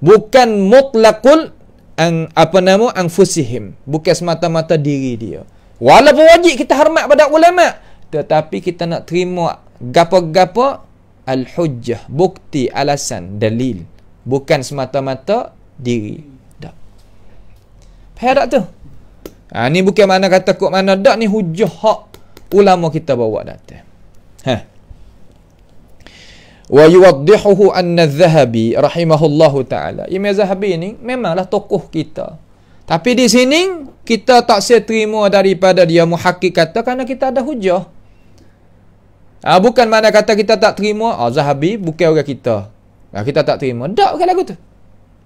Bukan mutlakul ang apa nama ang fusihim bukan semata-mata diri dia walaupun wajib kita hormat pada ulama tetapi kita nak terima gapo-gapo al hujjah bukti alasan dalil bukan semata-mata diri dak faham tak tu ha, ni bukan mana kata kok mana dak ni hujjah. hak ulama kita bawa datang ha wa yuwaddihuhu anna az-zahabi rahimahullahu taala Imam Zahabi ni memanglah tokoh kita tapi di sini kita tak saya terima daripada dia muhakkik kata kerana kita ada hujah ha, bukan mana kata kita tak terima ah Zahabi bukan orang kita ha, kita tak terima dak bukan lagu tu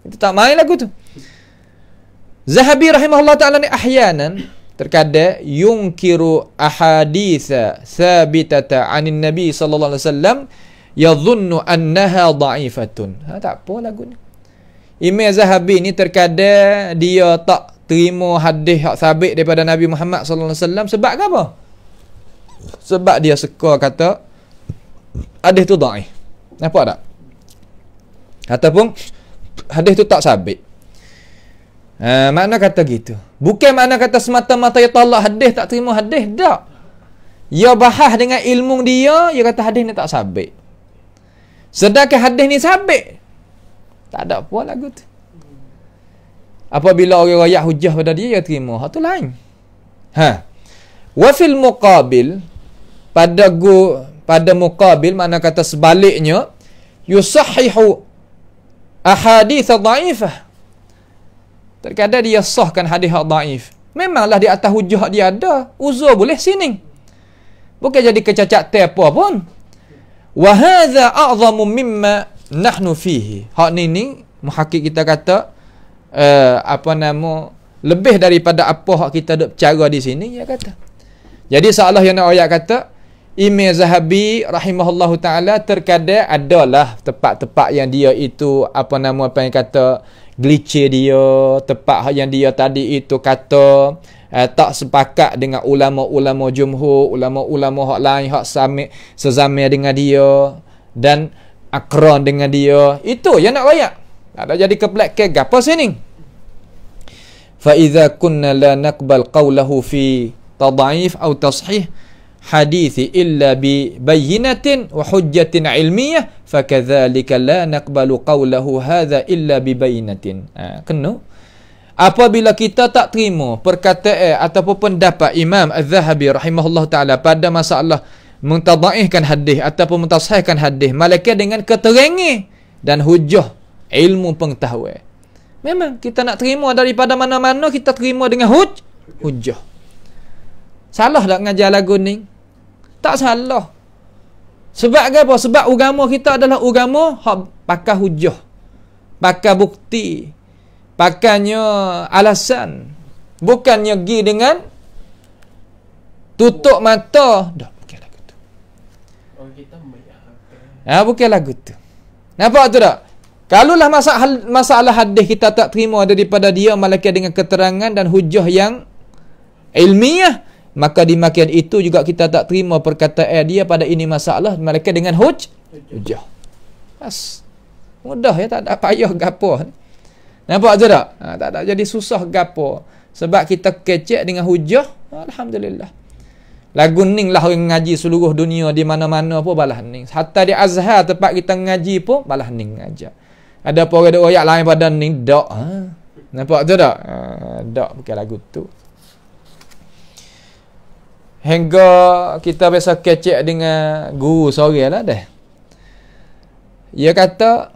kita tak main lagu tu Zahabi rahimahullahu taala ni ahyanan terkadang yungkiru ahaditha thabitata anin nabi sallallahu alaihi wasallam Ya, yadhunnu annaha da'ifatun. Ha, tak apa lagu ni. Imam Zahabi ni terkadang dia tak terima hadis hak sabit daripada Nabi Muhammad SAW. sebab ke apa? Sebab dia suka kata hadis tu da'if. Nampak tak? Ataupun hadis tu tak sabit. Uh, ha, mana kata gitu? Bukan mana kata semata-mata ya tolak hadis tak terima hadis, tak. Ya bahas dengan ilmu dia, ya kata hadis ni tak sabit. Sedangkan hadis ni sabit. Tak ada apa lagu tu. Apabila orang rakyat hujah pada dia, dia terima. Hak tu lain. Ha. Wa fil muqabil pada go pada muqabil mana kata sebaliknya yusahihu ahadith dhaifah. Terkadang dia sahkan hadis yang dhaif. Memanglah di atas hujah dia ada, uzur boleh sining. Bukan jadi kecacat tepo pun wa hadha a'zamu mimma nahnu fihi hak ni ni muhakkik kita kata uh, apa nama lebih daripada apa hak kita duk bercara di sini dia kata jadi seolah yang nak ayat kata Ime Zahabi rahimahullah ta'ala terkadang adalah tempat-tempat yang dia itu apa nama apa yang kata glitcher dia tempat yang dia tadi itu kata uh, tak sepakat dengan ulama-ulama jumhur ulama-ulama hak lain hak sami sezami dengan dia dan akron dengan dia itu yang nak layak ada jadi keplek ke gapo sini fa iza kunna la naqbal qawlahu fi tadhaif atau tashih hadithi illa bi bayyinatin wa hujjatin ilmiyah fakadhalika la naqbalu qawlahu hadha illa bi bayyinatin ha, kena apabila kita tak terima perkataan ataupun pendapat Imam Az-Zahabi rahimahullah ta'ala pada masalah mentadaihkan hadis ataupun mentasahkan hadis malaikat dengan keterengi dan hujah ilmu pengetahuan memang kita nak terima daripada mana-mana kita terima dengan huj hujah Salah tak ngajar lagu guning. Tak salah. Sebab apa? Sebab agama kita adalah agama hak pakai hujah. Pakai bukti. Pakainya alasan. Bukannya pergi dengan tutup mata. Dah, bukan lagu tu. Ya, bukan lagu tu. Nampak tu tak? Kalau lah masalah, masalah hadis kita tak terima daripada dia malaikat dengan keterangan dan hujah yang ilmiah maka di demikian itu juga kita tak terima perkataan dia pada ini masalah mereka dengan huj hujah as mudah ya tak ada payah gapo nampak je tak ha, tak ada jadi susah gapo sebab kita kecek dengan hujah alhamdulillah lagu ning lah orang ngaji seluruh dunia di mana-mana pun balah ning hatta di azhar tempat kita ngaji pun balah ning aja ada apa orang ada ayat lain pada ning dak ha? nampak je tak ha, dak bukan lagu tu Hingga kita biasa kecek dengan guru seorang lah deh. Dia kata,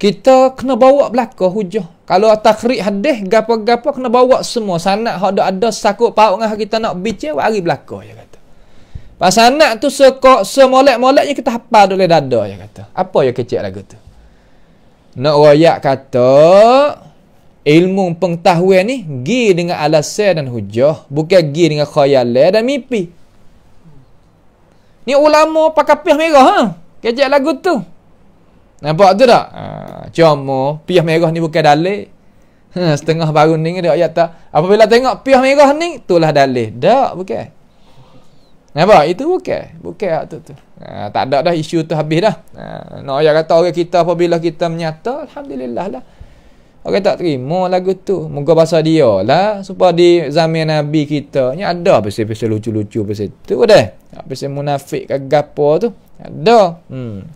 kita kena bawa belakang hujah. Kalau takhrik hadis, gapa-gapa kena bawa semua. Sana ada ada sakut pau dengan kita nak bicara, wari belakang, dia kata. Pasal anak tu sekok semolek-moleknya kita hafal oleh dada, dia kata. Apa yang kecil lagu tu? Nak royak kata, ilmu pengetahuan ni gi dengan alasan dan hujah bukan gi dengan khayal dan mimpi ni ulama pakai pih merah ha kejap lagu tu nampak tu tak ha, cuma pih merah ni bukan dalil ha, setengah baru ni dia ayat tak apabila tengok pih merah ni itulah dalil tak bukan Nampak? Itu bukan. Bukan hak tu tu. Ha, tak ada dah isu tu habis dah. Ha, nak ayat kata orang kita apabila kita menyata, Alhamdulillah lah. Orang tak terima lagu tu. Moga bahasa dia lah. Supaya di zaman Nabi kita. Ni ada pasal-pasal lucu-lucu pasal tu dah. Pasal munafik ke gapo tu. Ada. Hmm.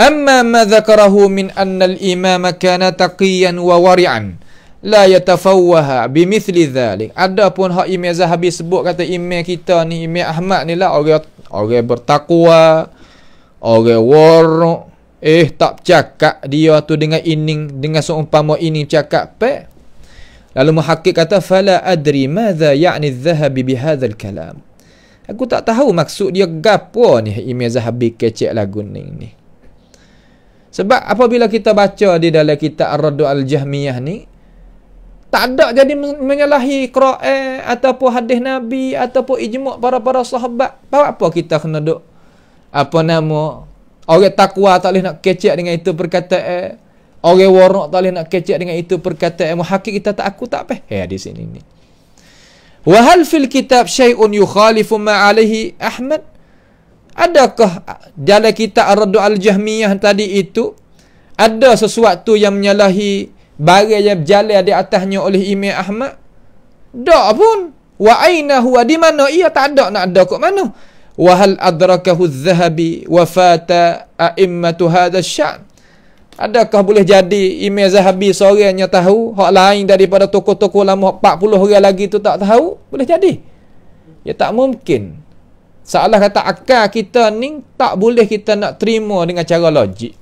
Amma ma zakarahu min anna al-imam kana taqiyan wa wari'an. La yatafawaha bimithli dhalik. Ada pun hak imam Zahabi sebut kata imam kita ni. Imam Ahmad ni lah orang, orang bertakwa. Orang warna. Eh tak cakap dia tu dengan ining dengan seumpama ini cakap pe. Lalu muhakkik kata fala adri madza ya'ni adh-dhahab bi hadha al-kalam. Aku tak tahu maksud dia gapo ni Imam Zahabi kecek lagu ni ni. Sebab apabila kita baca di dalam kitab Ar-Radd al-Jahmiyah ni tak ada jadi menyalahi Quran ataupun hadis Nabi ataupun ijma' para-para sahabat. Apa apa kita kena duk apa nama Orang takwa tak boleh nak kecek dengan itu perkataan. Eh. Orang warna tak boleh nak kecek dengan itu perkataan. Eh. Muhakik kita tak aku tak apa. Hei di sini ni. Wahal fil kitab syai'un yukhalifu ma'alihi Ahmad? Adakah dalam kitab Ar-Radu Al-Jahmiyah tadi itu ada sesuatu yang menyalahi barang yang berjalan di atasnya oleh Imam Ahmad? Tak pun. Wa aina huwa di mana ia tak ada nak ada kok mana? Wahal adrakahu zahabi wafata a'immatu hadha sya'n. Adakah boleh jadi Imam Zahabi seorangnya tahu, hak lain daripada tokoh-tokoh lama 40 orang lagi tu tak tahu? Boleh jadi. Ya tak mungkin. Salah kata akal kita ni tak boleh kita nak terima dengan cara logik.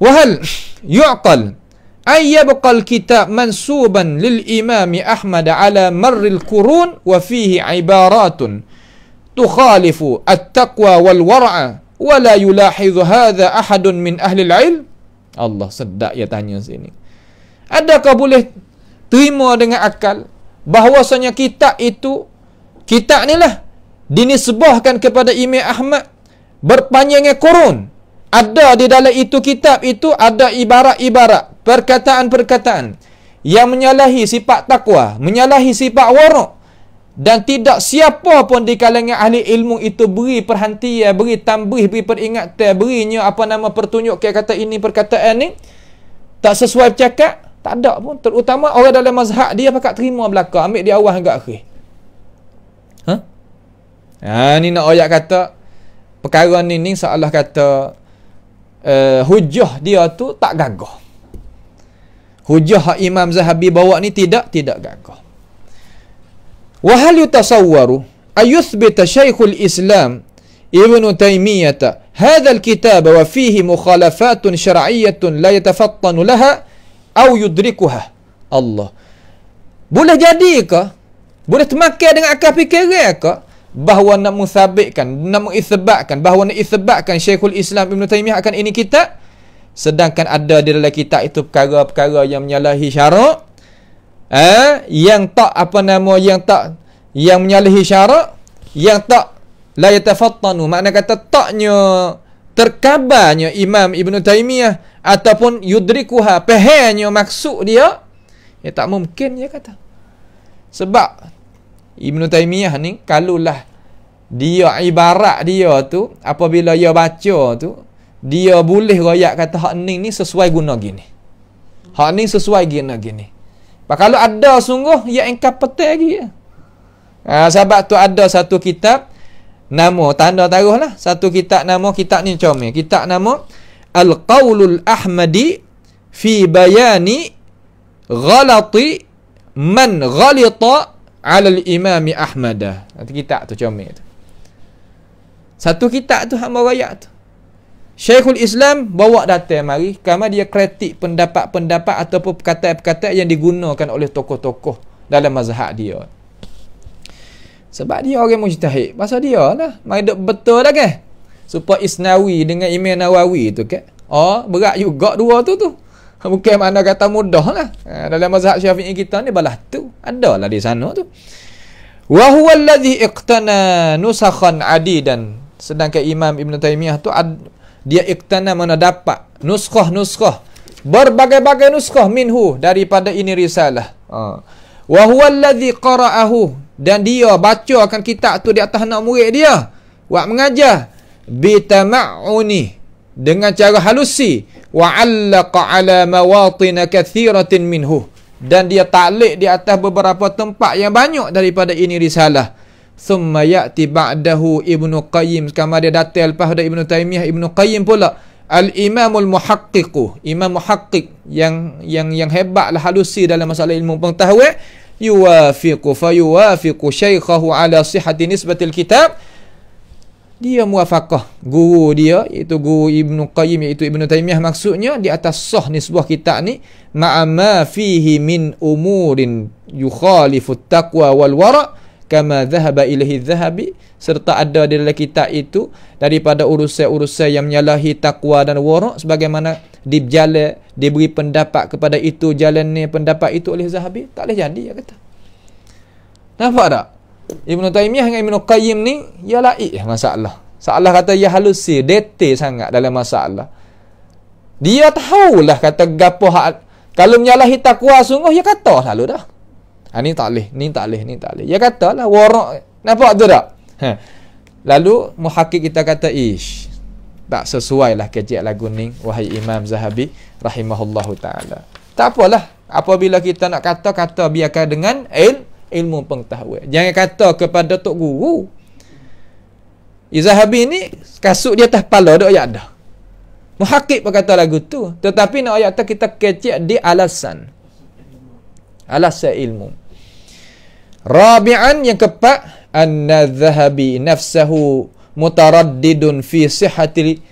Wahal yu'qal ayyabqal kitab mansuban lil imam Ahmad ala marril qurun wa fihi ibaratun at تخالف التقوى والورع ولا يلاحظ هذا أحد من أهل العلم Allah sedak ya tanya sini Adakah boleh terima dengan akal bahwasanya kitab itu Kitab ni lah Dinisbahkan kepada Imam Ahmad Berpanjangnya kurun Ada di dalam itu kitab itu Ada ibarat-ibarat Perkataan-perkataan Yang menyalahi sifat takwa Menyalahi sifat warak dan tidak siapa pun di kalangan ahli ilmu itu beri perhentian, beri tambih, beri peringatan, berinya apa nama pertunjuk ke kata ini perkataan ini tak sesuai bercakap, tak ada pun terutama orang dalam mazhab dia pakat terima belaka, ambil dia awal hingga akhir. Ha? Ha ni nak ayat kata perkara ini, ni seolah kata uh, hujah dia tu tak gagah. Hujah Imam Zahabi bawa ni tidak tidak gagah. Wa hal yutasawwaru ayuthbita syaikhul islam Ibn Taymiyyah هذا الكتاب وفيه مخالفات شرعية لا يتفطن لها أو يدركها الله boleh jadikah boleh termakan dengan akal fikirkah bahawa nak mensabitkan nak mengisbatkan bahawa nak isbatkan Syekhul Islam Ibn Taymiyah akan ini kitab sedangkan ada di dalam kitab itu perkara-perkara yang menyalahi syarak eh, yang tak apa nama yang tak yang menyalahi syarak yang tak la yatafattanu makna kata taknya terkabarnya Imam Ibn taimiyah ataupun yudrikuha pehnya maksud dia ya tak mungkin dia kata sebab Ibn taimiyah ni kalulah dia ibarat dia tu apabila dia baca tu dia boleh royak kata hak ni ni sesuai guna gini hak ni sesuai guna gini, gini. Pak kalau ada sungguh ya engkap peti lagi. Ha, sebab tu ada satu kitab nama tanda taruhlah satu kitab nama kitab ni macam Kitab nama Al-Qaulul Ahmadi fi bayani ghalati man ghalita 'ala al-Imam Ahmad. Satu kitab tu macam ni. Satu kitab tu hamba rakyat tu. Syekhul Islam bawa datang mari kerana dia kritik pendapat-pendapat ataupun perkataan-perkataan yang digunakan oleh tokoh-tokoh dalam mazhab dia. Sebab dia orang mujtahid. Pasal dia lah. Mari duk betul lah kan? Supaya Isnawi dengan Imam Nawawi tu kan? Oh, berat juga dua tu tu. Mungkin mana kata mudah lah. Ha, dalam mazhab syafi'i kita ni balah tu. Adalah di sana tu. Wahuwa alladhi iqtana nusakhan adidan. Sedangkan Imam Ibn Taymiyah tu ad- dia iktana mana dapat nuskoh nuskoh berbagai-bagai nuskoh minhu daripada ini risalah. Ha. Wa huwa allazi qara'ahu dan dia baca akan kitab tu di atas anak murid dia. Buat mengajar bi tama'uni dengan cara halusi wa 'allaqa 'ala mawatin kathiratin minhu dan dia taklik di atas beberapa tempat yang banyak daripada ini risalah. Summa ya'ti ba'dahu ibnu Qayyim Sekarang dia datang lepas ada Ibn Taymiyah Ibn Qayyim pula Al-imamul muhaqqiqu Imam muhaqqiq Yang yang yang hebatlah halusi dalam masalah ilmu pengetahuan Yuwafiqu fa yuwafiqu syaykhahu ala sihati nisbatil kitab dia muafakah guru dia iaitu guru Ibnu Qayyim iaitu Ibnu Taimiyah maksudnya di atas sah ni sebuah kitab ni ma'ama fihi min umurin yukhalifu taqwa wal wara' kama zahaba ilahi zahabi serta ada di dalam kitab itu daripada urusan-urusan yang menyalahi takwa dan warak sebagaimana dijala diberi pendapat kepada itu jalan ni pendapat itu oleh zahabi tak boleh jadi dia kata nampak tak Ibn Taymiyah dengan Ibn Qayyim ni ia ya laik lah masalah Salah kata ia ya halusi detail sangat dalam masalah dia tahulah kata gapo kalau menyalahi takwa sungguh ya kata selalu dah Ha, ni tak boleh, ni tak boleh, ni tak boleh. Dia katalah warak. Nampak tu tak? Ha. Lalu muhakik kita kata ish. Tak sesuai lah kejap lagu ni wahai Imam Zahabi rahimahullahu taala. Tak apalah. Apabila kita nak kata-kata biarkan dengan il, ilmu pengetahuan. Jangan kata kepada tok guru. Izahabi ya, ni kasut dia atas kepala dok ayat dah. Muhakik kata lagu tu, tetapi nak ayat kita kecek di alasan alas ilmu rabi'an yang keempat an-nadhhabi nafsahu mutaraddidun fi sihhati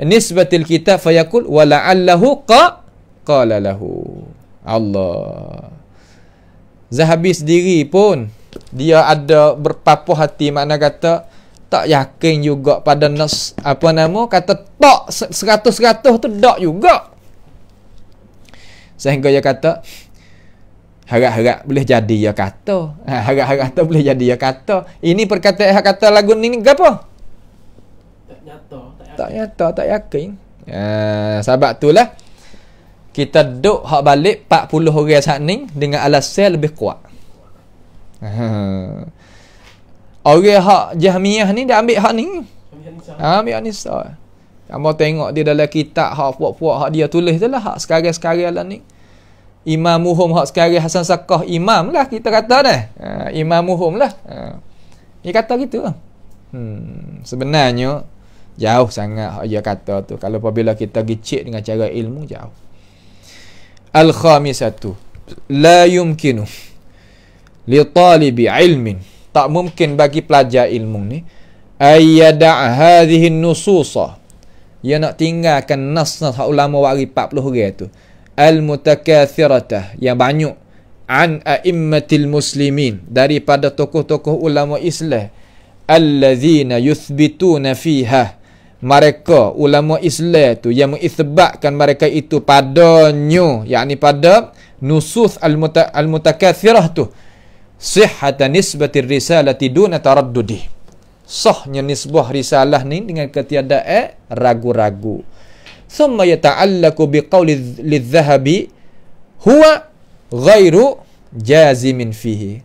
nisbatil kitab fayaqul wa la'allahu qa qala lahu Allah Zahabi sendiri pun dia ada berpapuh hati makna kata tak yakin juga pada nas apa nama kata tak seratus-seratus tu tak juga sehingga dia kata harap-harap boleh jadi ya kata. Ha, harap-harap tu boleh jadi ya kata. Ini perkataan hak kata lagu ni ni apa? Tak nyata, tak yakin. Tak nyata, tak yakin. Ya, kita duk hak balik 40 orang saat ni dengan alas alasan lebih kuat. Ha. Orang hak Jahmiyah ni dia ambil hak ni. Ha, ambil Anisa. Ah, Kamu tengok dia dalam kitab hak puak-puak hak dia tulis tu lah hak sekarang-sekarang lah ni imamuhum hak sekarang Hasan Sakah imam lah kita kata dah. Ha, imamuhum lah. Ha. Dia kata gitu. Hmm, sebenarnya jauh sangat hak dia kata tu. Kalau apabila kita gicik dengan cara ilmu jauh. al satu. la yumkinu li talibi ilmin tak mungkin bagi pelajar ilmu ni ayyada hadhihi nususah dia nak tinggalkan nas-nas ulama wari 40 orang tu al-mutakathiratah yang banyak an a'immatil muslimin daripada tokoh-tokoh ulama Islam al-lazina yuthbituna fiha mereka ulama Islam tu yang mengisbatkan mereka itu pada nyu yakni pada nusuth al-mutakathirah tu sihhatan nisbati risalati duna taraddudi sahnya nisbah risalah ni dengan ketiadaan ragu-ragu eh, ثم يتعلق بقول للذهب هو غير جازم فيه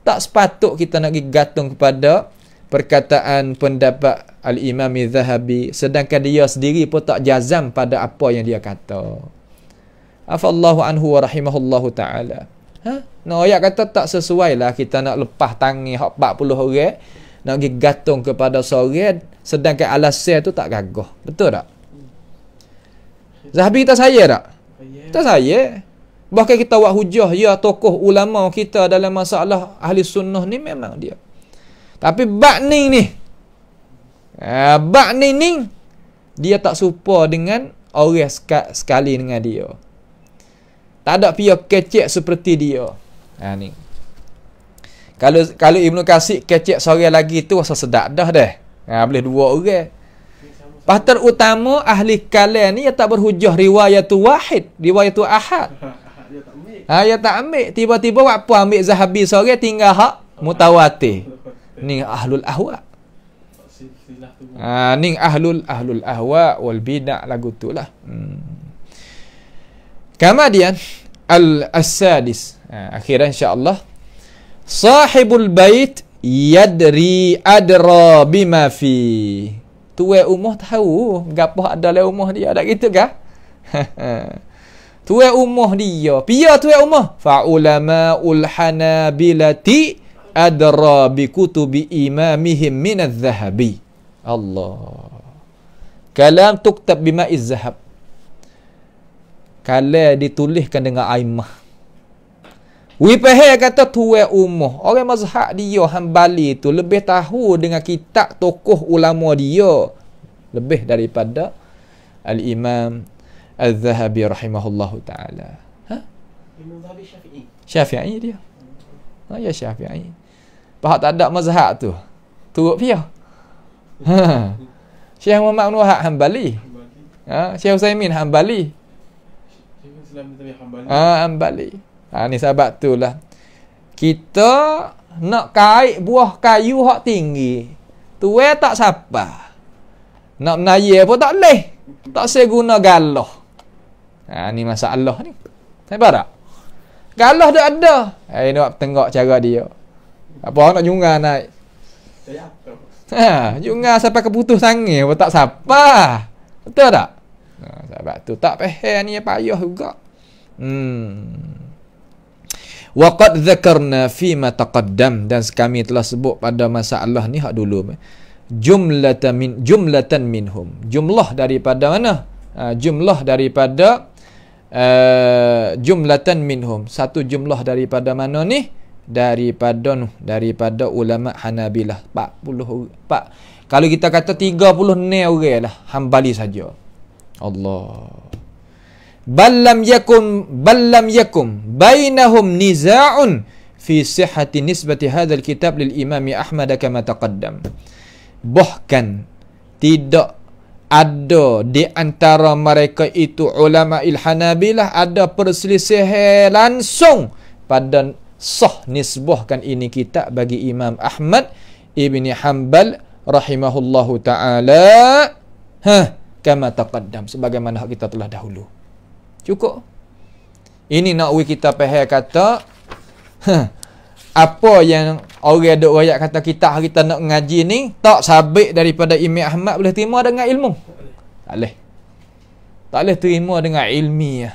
tak sepatut kita nak gantung kepada perkataan pendapat al-Imam Az-Zahabi sedangkan dia sendiri pun tak jazam pada apa yang dia kata afallahu anhu wa rahimahullahu taala ha no ya kata tak sesuai lah kita nak lepas tangi hak 40 orang nak gantung kepada seorang sedangkan alasan tu tak gagah betul tak Zahabi kita saya tak? Kita saya. Bahkan kita buat hujah, ya tokoh ulama kita dalam masalah ahli sunnah ni memang dia. Tapi bak ni ni. Ha, bak ni ni. Dia tak serupa dengan orang sek- sekali dengan dia. Tak ada pihak kecek seperti dia. Ha, ni. Kalau kalau Ibnu Kasih kecek seorang lagi tu rasa sedap dah deh. Ha, boleh dua orang. Lepas terutama ahli kalian ni yang tak berhujah riwayat tu wahid, riwayat tu ahad. Ha, ya tak ambil. Tiba-tiba buat apa ambil Zahabi sore tinggal hak mutawatir. Ni ahlul ahwa. Ha, ni ahlul ahlul ahwa wal bidah lagu tu lah. Hmm. Kemudian al asadis ha, akhirnya insyaallah sahibul bait yadri adra bima fi Tua umuh tahu gapah ada le umuh dia ada gitu kah? Tua umuh dia. Pia tua umuh. Fa ulama ul hanabilati bi kutubi imamihim min al zahabi Allah. Kalam tuktab bima iz-zahab. Kalau ditulihkan dengan aimah. Wipahe kata tuwe umuh. Orang mazhab dia hambali tu lebih tahu dengan kitab tokoh ulama dia. Lebih daripada Al-Imam Al-Zahabi rahimahullahu ta'ala. Ha? Syafi'i Syafi'i dia. Ha, ya Syafi'i. Pahak tak ada mazhab tu. Turut pia. Ha. Syekh Muhammad bin Wahab hambali. Ha, Syekh Usaimin hambali. Hambali. Ah, Ha, hambali. Ha, ni sebab tu lah. Kita nak kait buah kayu hak tinggi. Tua tak siapa. Nak menaya pun tak boleh. Tak saya guna galah. Ha, ni masalah ni. Saya tak? Galah dah ada. eh ini nak tengok cara dia. Apa nak jungah naik? Ha, jungah sampai keputus sangih pun tak siapa. Betul tak? Ha, sebab tu tak peheh ni payah juga. Hmm. Waqad zakarna fima taqaddam dan kami telah sebut pada masalah ni hak dulu. Jumlatan min jumlatan minhum. Jumlah daripada mana? Ha, jumlah daripada uh, jumlatan minhum. Satu jumlah daripada mana ni? Daripada daripada ulama Hanabilah. 40 pak. Kalau kita kata 30 ni orang lah. Hambali saja. Allah. Ballam yakum ballam yakum bainahum niza'un fi sihhati nisbati hadzal kitab lil imam Ahmad kama taqaddam. Bahkan tidak ada di antara mereka itu ulama ilhanabilah ada perselisihan langsung pada sah nisbahkan ini kitab bagi Imam Ahmad ibni Hanbal rahimahullahu taala ha kama taqaddam sebagaimana kita telah dahulu Cukup. Ini nak we kita faham kata apa yang orang duk rakyat kata kita hari kita nak ngaji ni tak sabit daripada Imam Ahmad boleh terima dengan ilmu. Tak boleh. Tak boleh terima dengan ilmiah. Ya.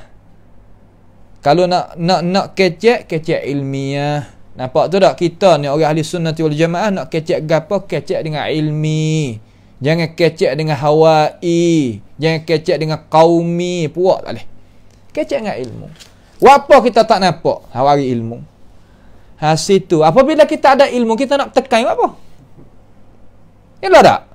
Kalau nak nak nak kecek kecek ilmiah. Ya. Nampak tu tak kita ni orang ahli sunnah wal jamaah nak kecek gapo kecek dengan ilmi. Jangan kecek dengan hawa'i, jangan kecek dengan qaumi, puak tak boleh. Kecek dengan ilmu. Apa kita tak nampak hawari ilmu? Ha, situ. Apabila kita ada ilmu, kita nak tekan apa? Ya tak?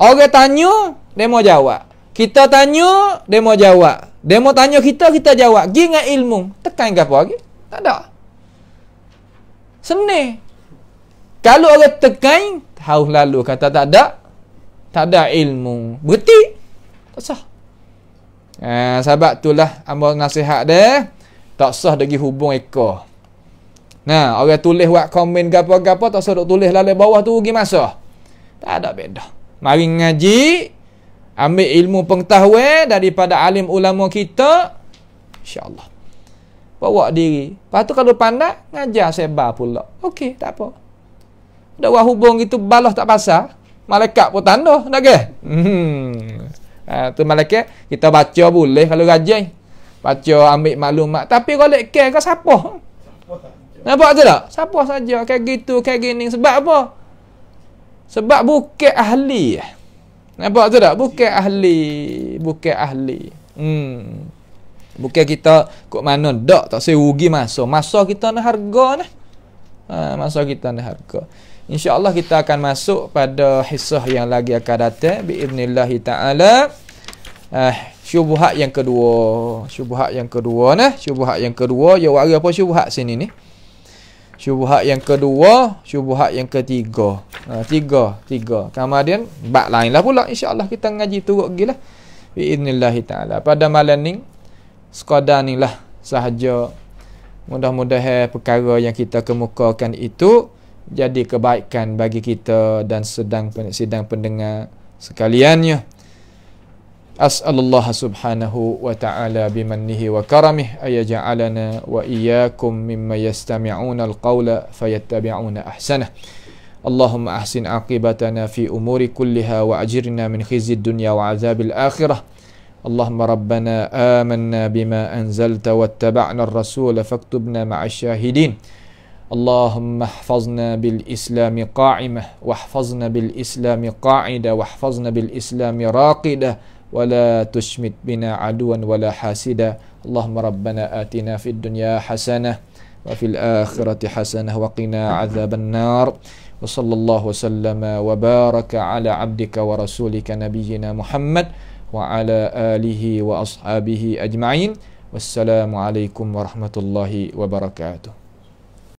Orang tanya, dia mau jawab. Kita tanya, dia mau jawab. Dia mau tanya kita, kita jawab. Gi dengan ilmu. Tekan ke apa lagi? Tak ada. Seni. Kalau orang tekan, haus lalu kata tak ada. Tak ada ilmu. Berarti, tak sah. Uh, sahabat itulah amal nasihat dia. Tak sah lagi hubung Eka. Nah, orang tulis buat komen gapa-gapa tak sah duk tulis lalai bawah tu pergi masa. Tak ada beda. Mari ngaji. Ambil ilmu pengetahuan daripada alim ulama kita. InsyaAllah. Bawa diri. Lepas tu kalau pandai, ngajar sebar pula. Okey, tak apa. Dah buat hubung itu balas tak pasal. Malaikat pun tanda. Nak ke? Hmm. Ah tu malaikat kita baca boleh kalau rajin. Baca ambil maklumat tapi kolek ke ke siapa? Nampak tak? Siapa saja kayak gitu, kayak gini sebab apa? Sebab bukan ahli. Nampak tak? Bukan ahli, bukan ahli. Hmm. Bukan kita kok mana dak tak serugi masa. Masa kita ni harga ni. Ha, masa kita ni harga. InsyaAllah kita akan masuk pada hisah yang lagi akan datang. Bi'idnillah ta'ala. Eh, syubuhat yang kedua. Syubuhat yang kedua nah. Syubuhat yang kedua. Ya wari apa syubuhat sini ni? Syubuhat yang kedua. Syubuhat yang ketiga. Ha, tiga. Tiga. Kemudian, bak lain lah pula. InsyaAllah kita ngaji turut pergi lah. Bi'idnillah ta'ala. Pada malam ni, sekadar ni lah sahaja. Mudah-mudahan perkara yang kita kemukakan itu. Itu jadi kebaikan bagi kita dan sedang sedang pendengar sekaliannya. As'alullah subhanahu wa ta'ala bimannihi wa karamih ayaja'alana wa iyakum mimma yastami'una al-qawla fayattabi'una ahsanah. اللهم fi عاقبتنا في wa كلها min من dunya wa وعذاب الآخرة Allahumma rabbana آمنا bima anzalta wa الرسول فاكتبنا مع الشاهدين اللهم احفظنا بالإسلام قاعمة واحفظنا بالإسلام قاعدة واحفظنا بالإسلام راقدة ولا تشمت بنا عدوا ولا حاسدا اللهم ربنا آتنا في الدنيا حسنة وفي الآخرة حسنة وقنا عذاب النار وصلى الله وسلم وبارك على عبدك ورسولك نبينا محمد وعلى آله وأصحابه أجمعين والسلام عليكم ورحمة الله وبركاته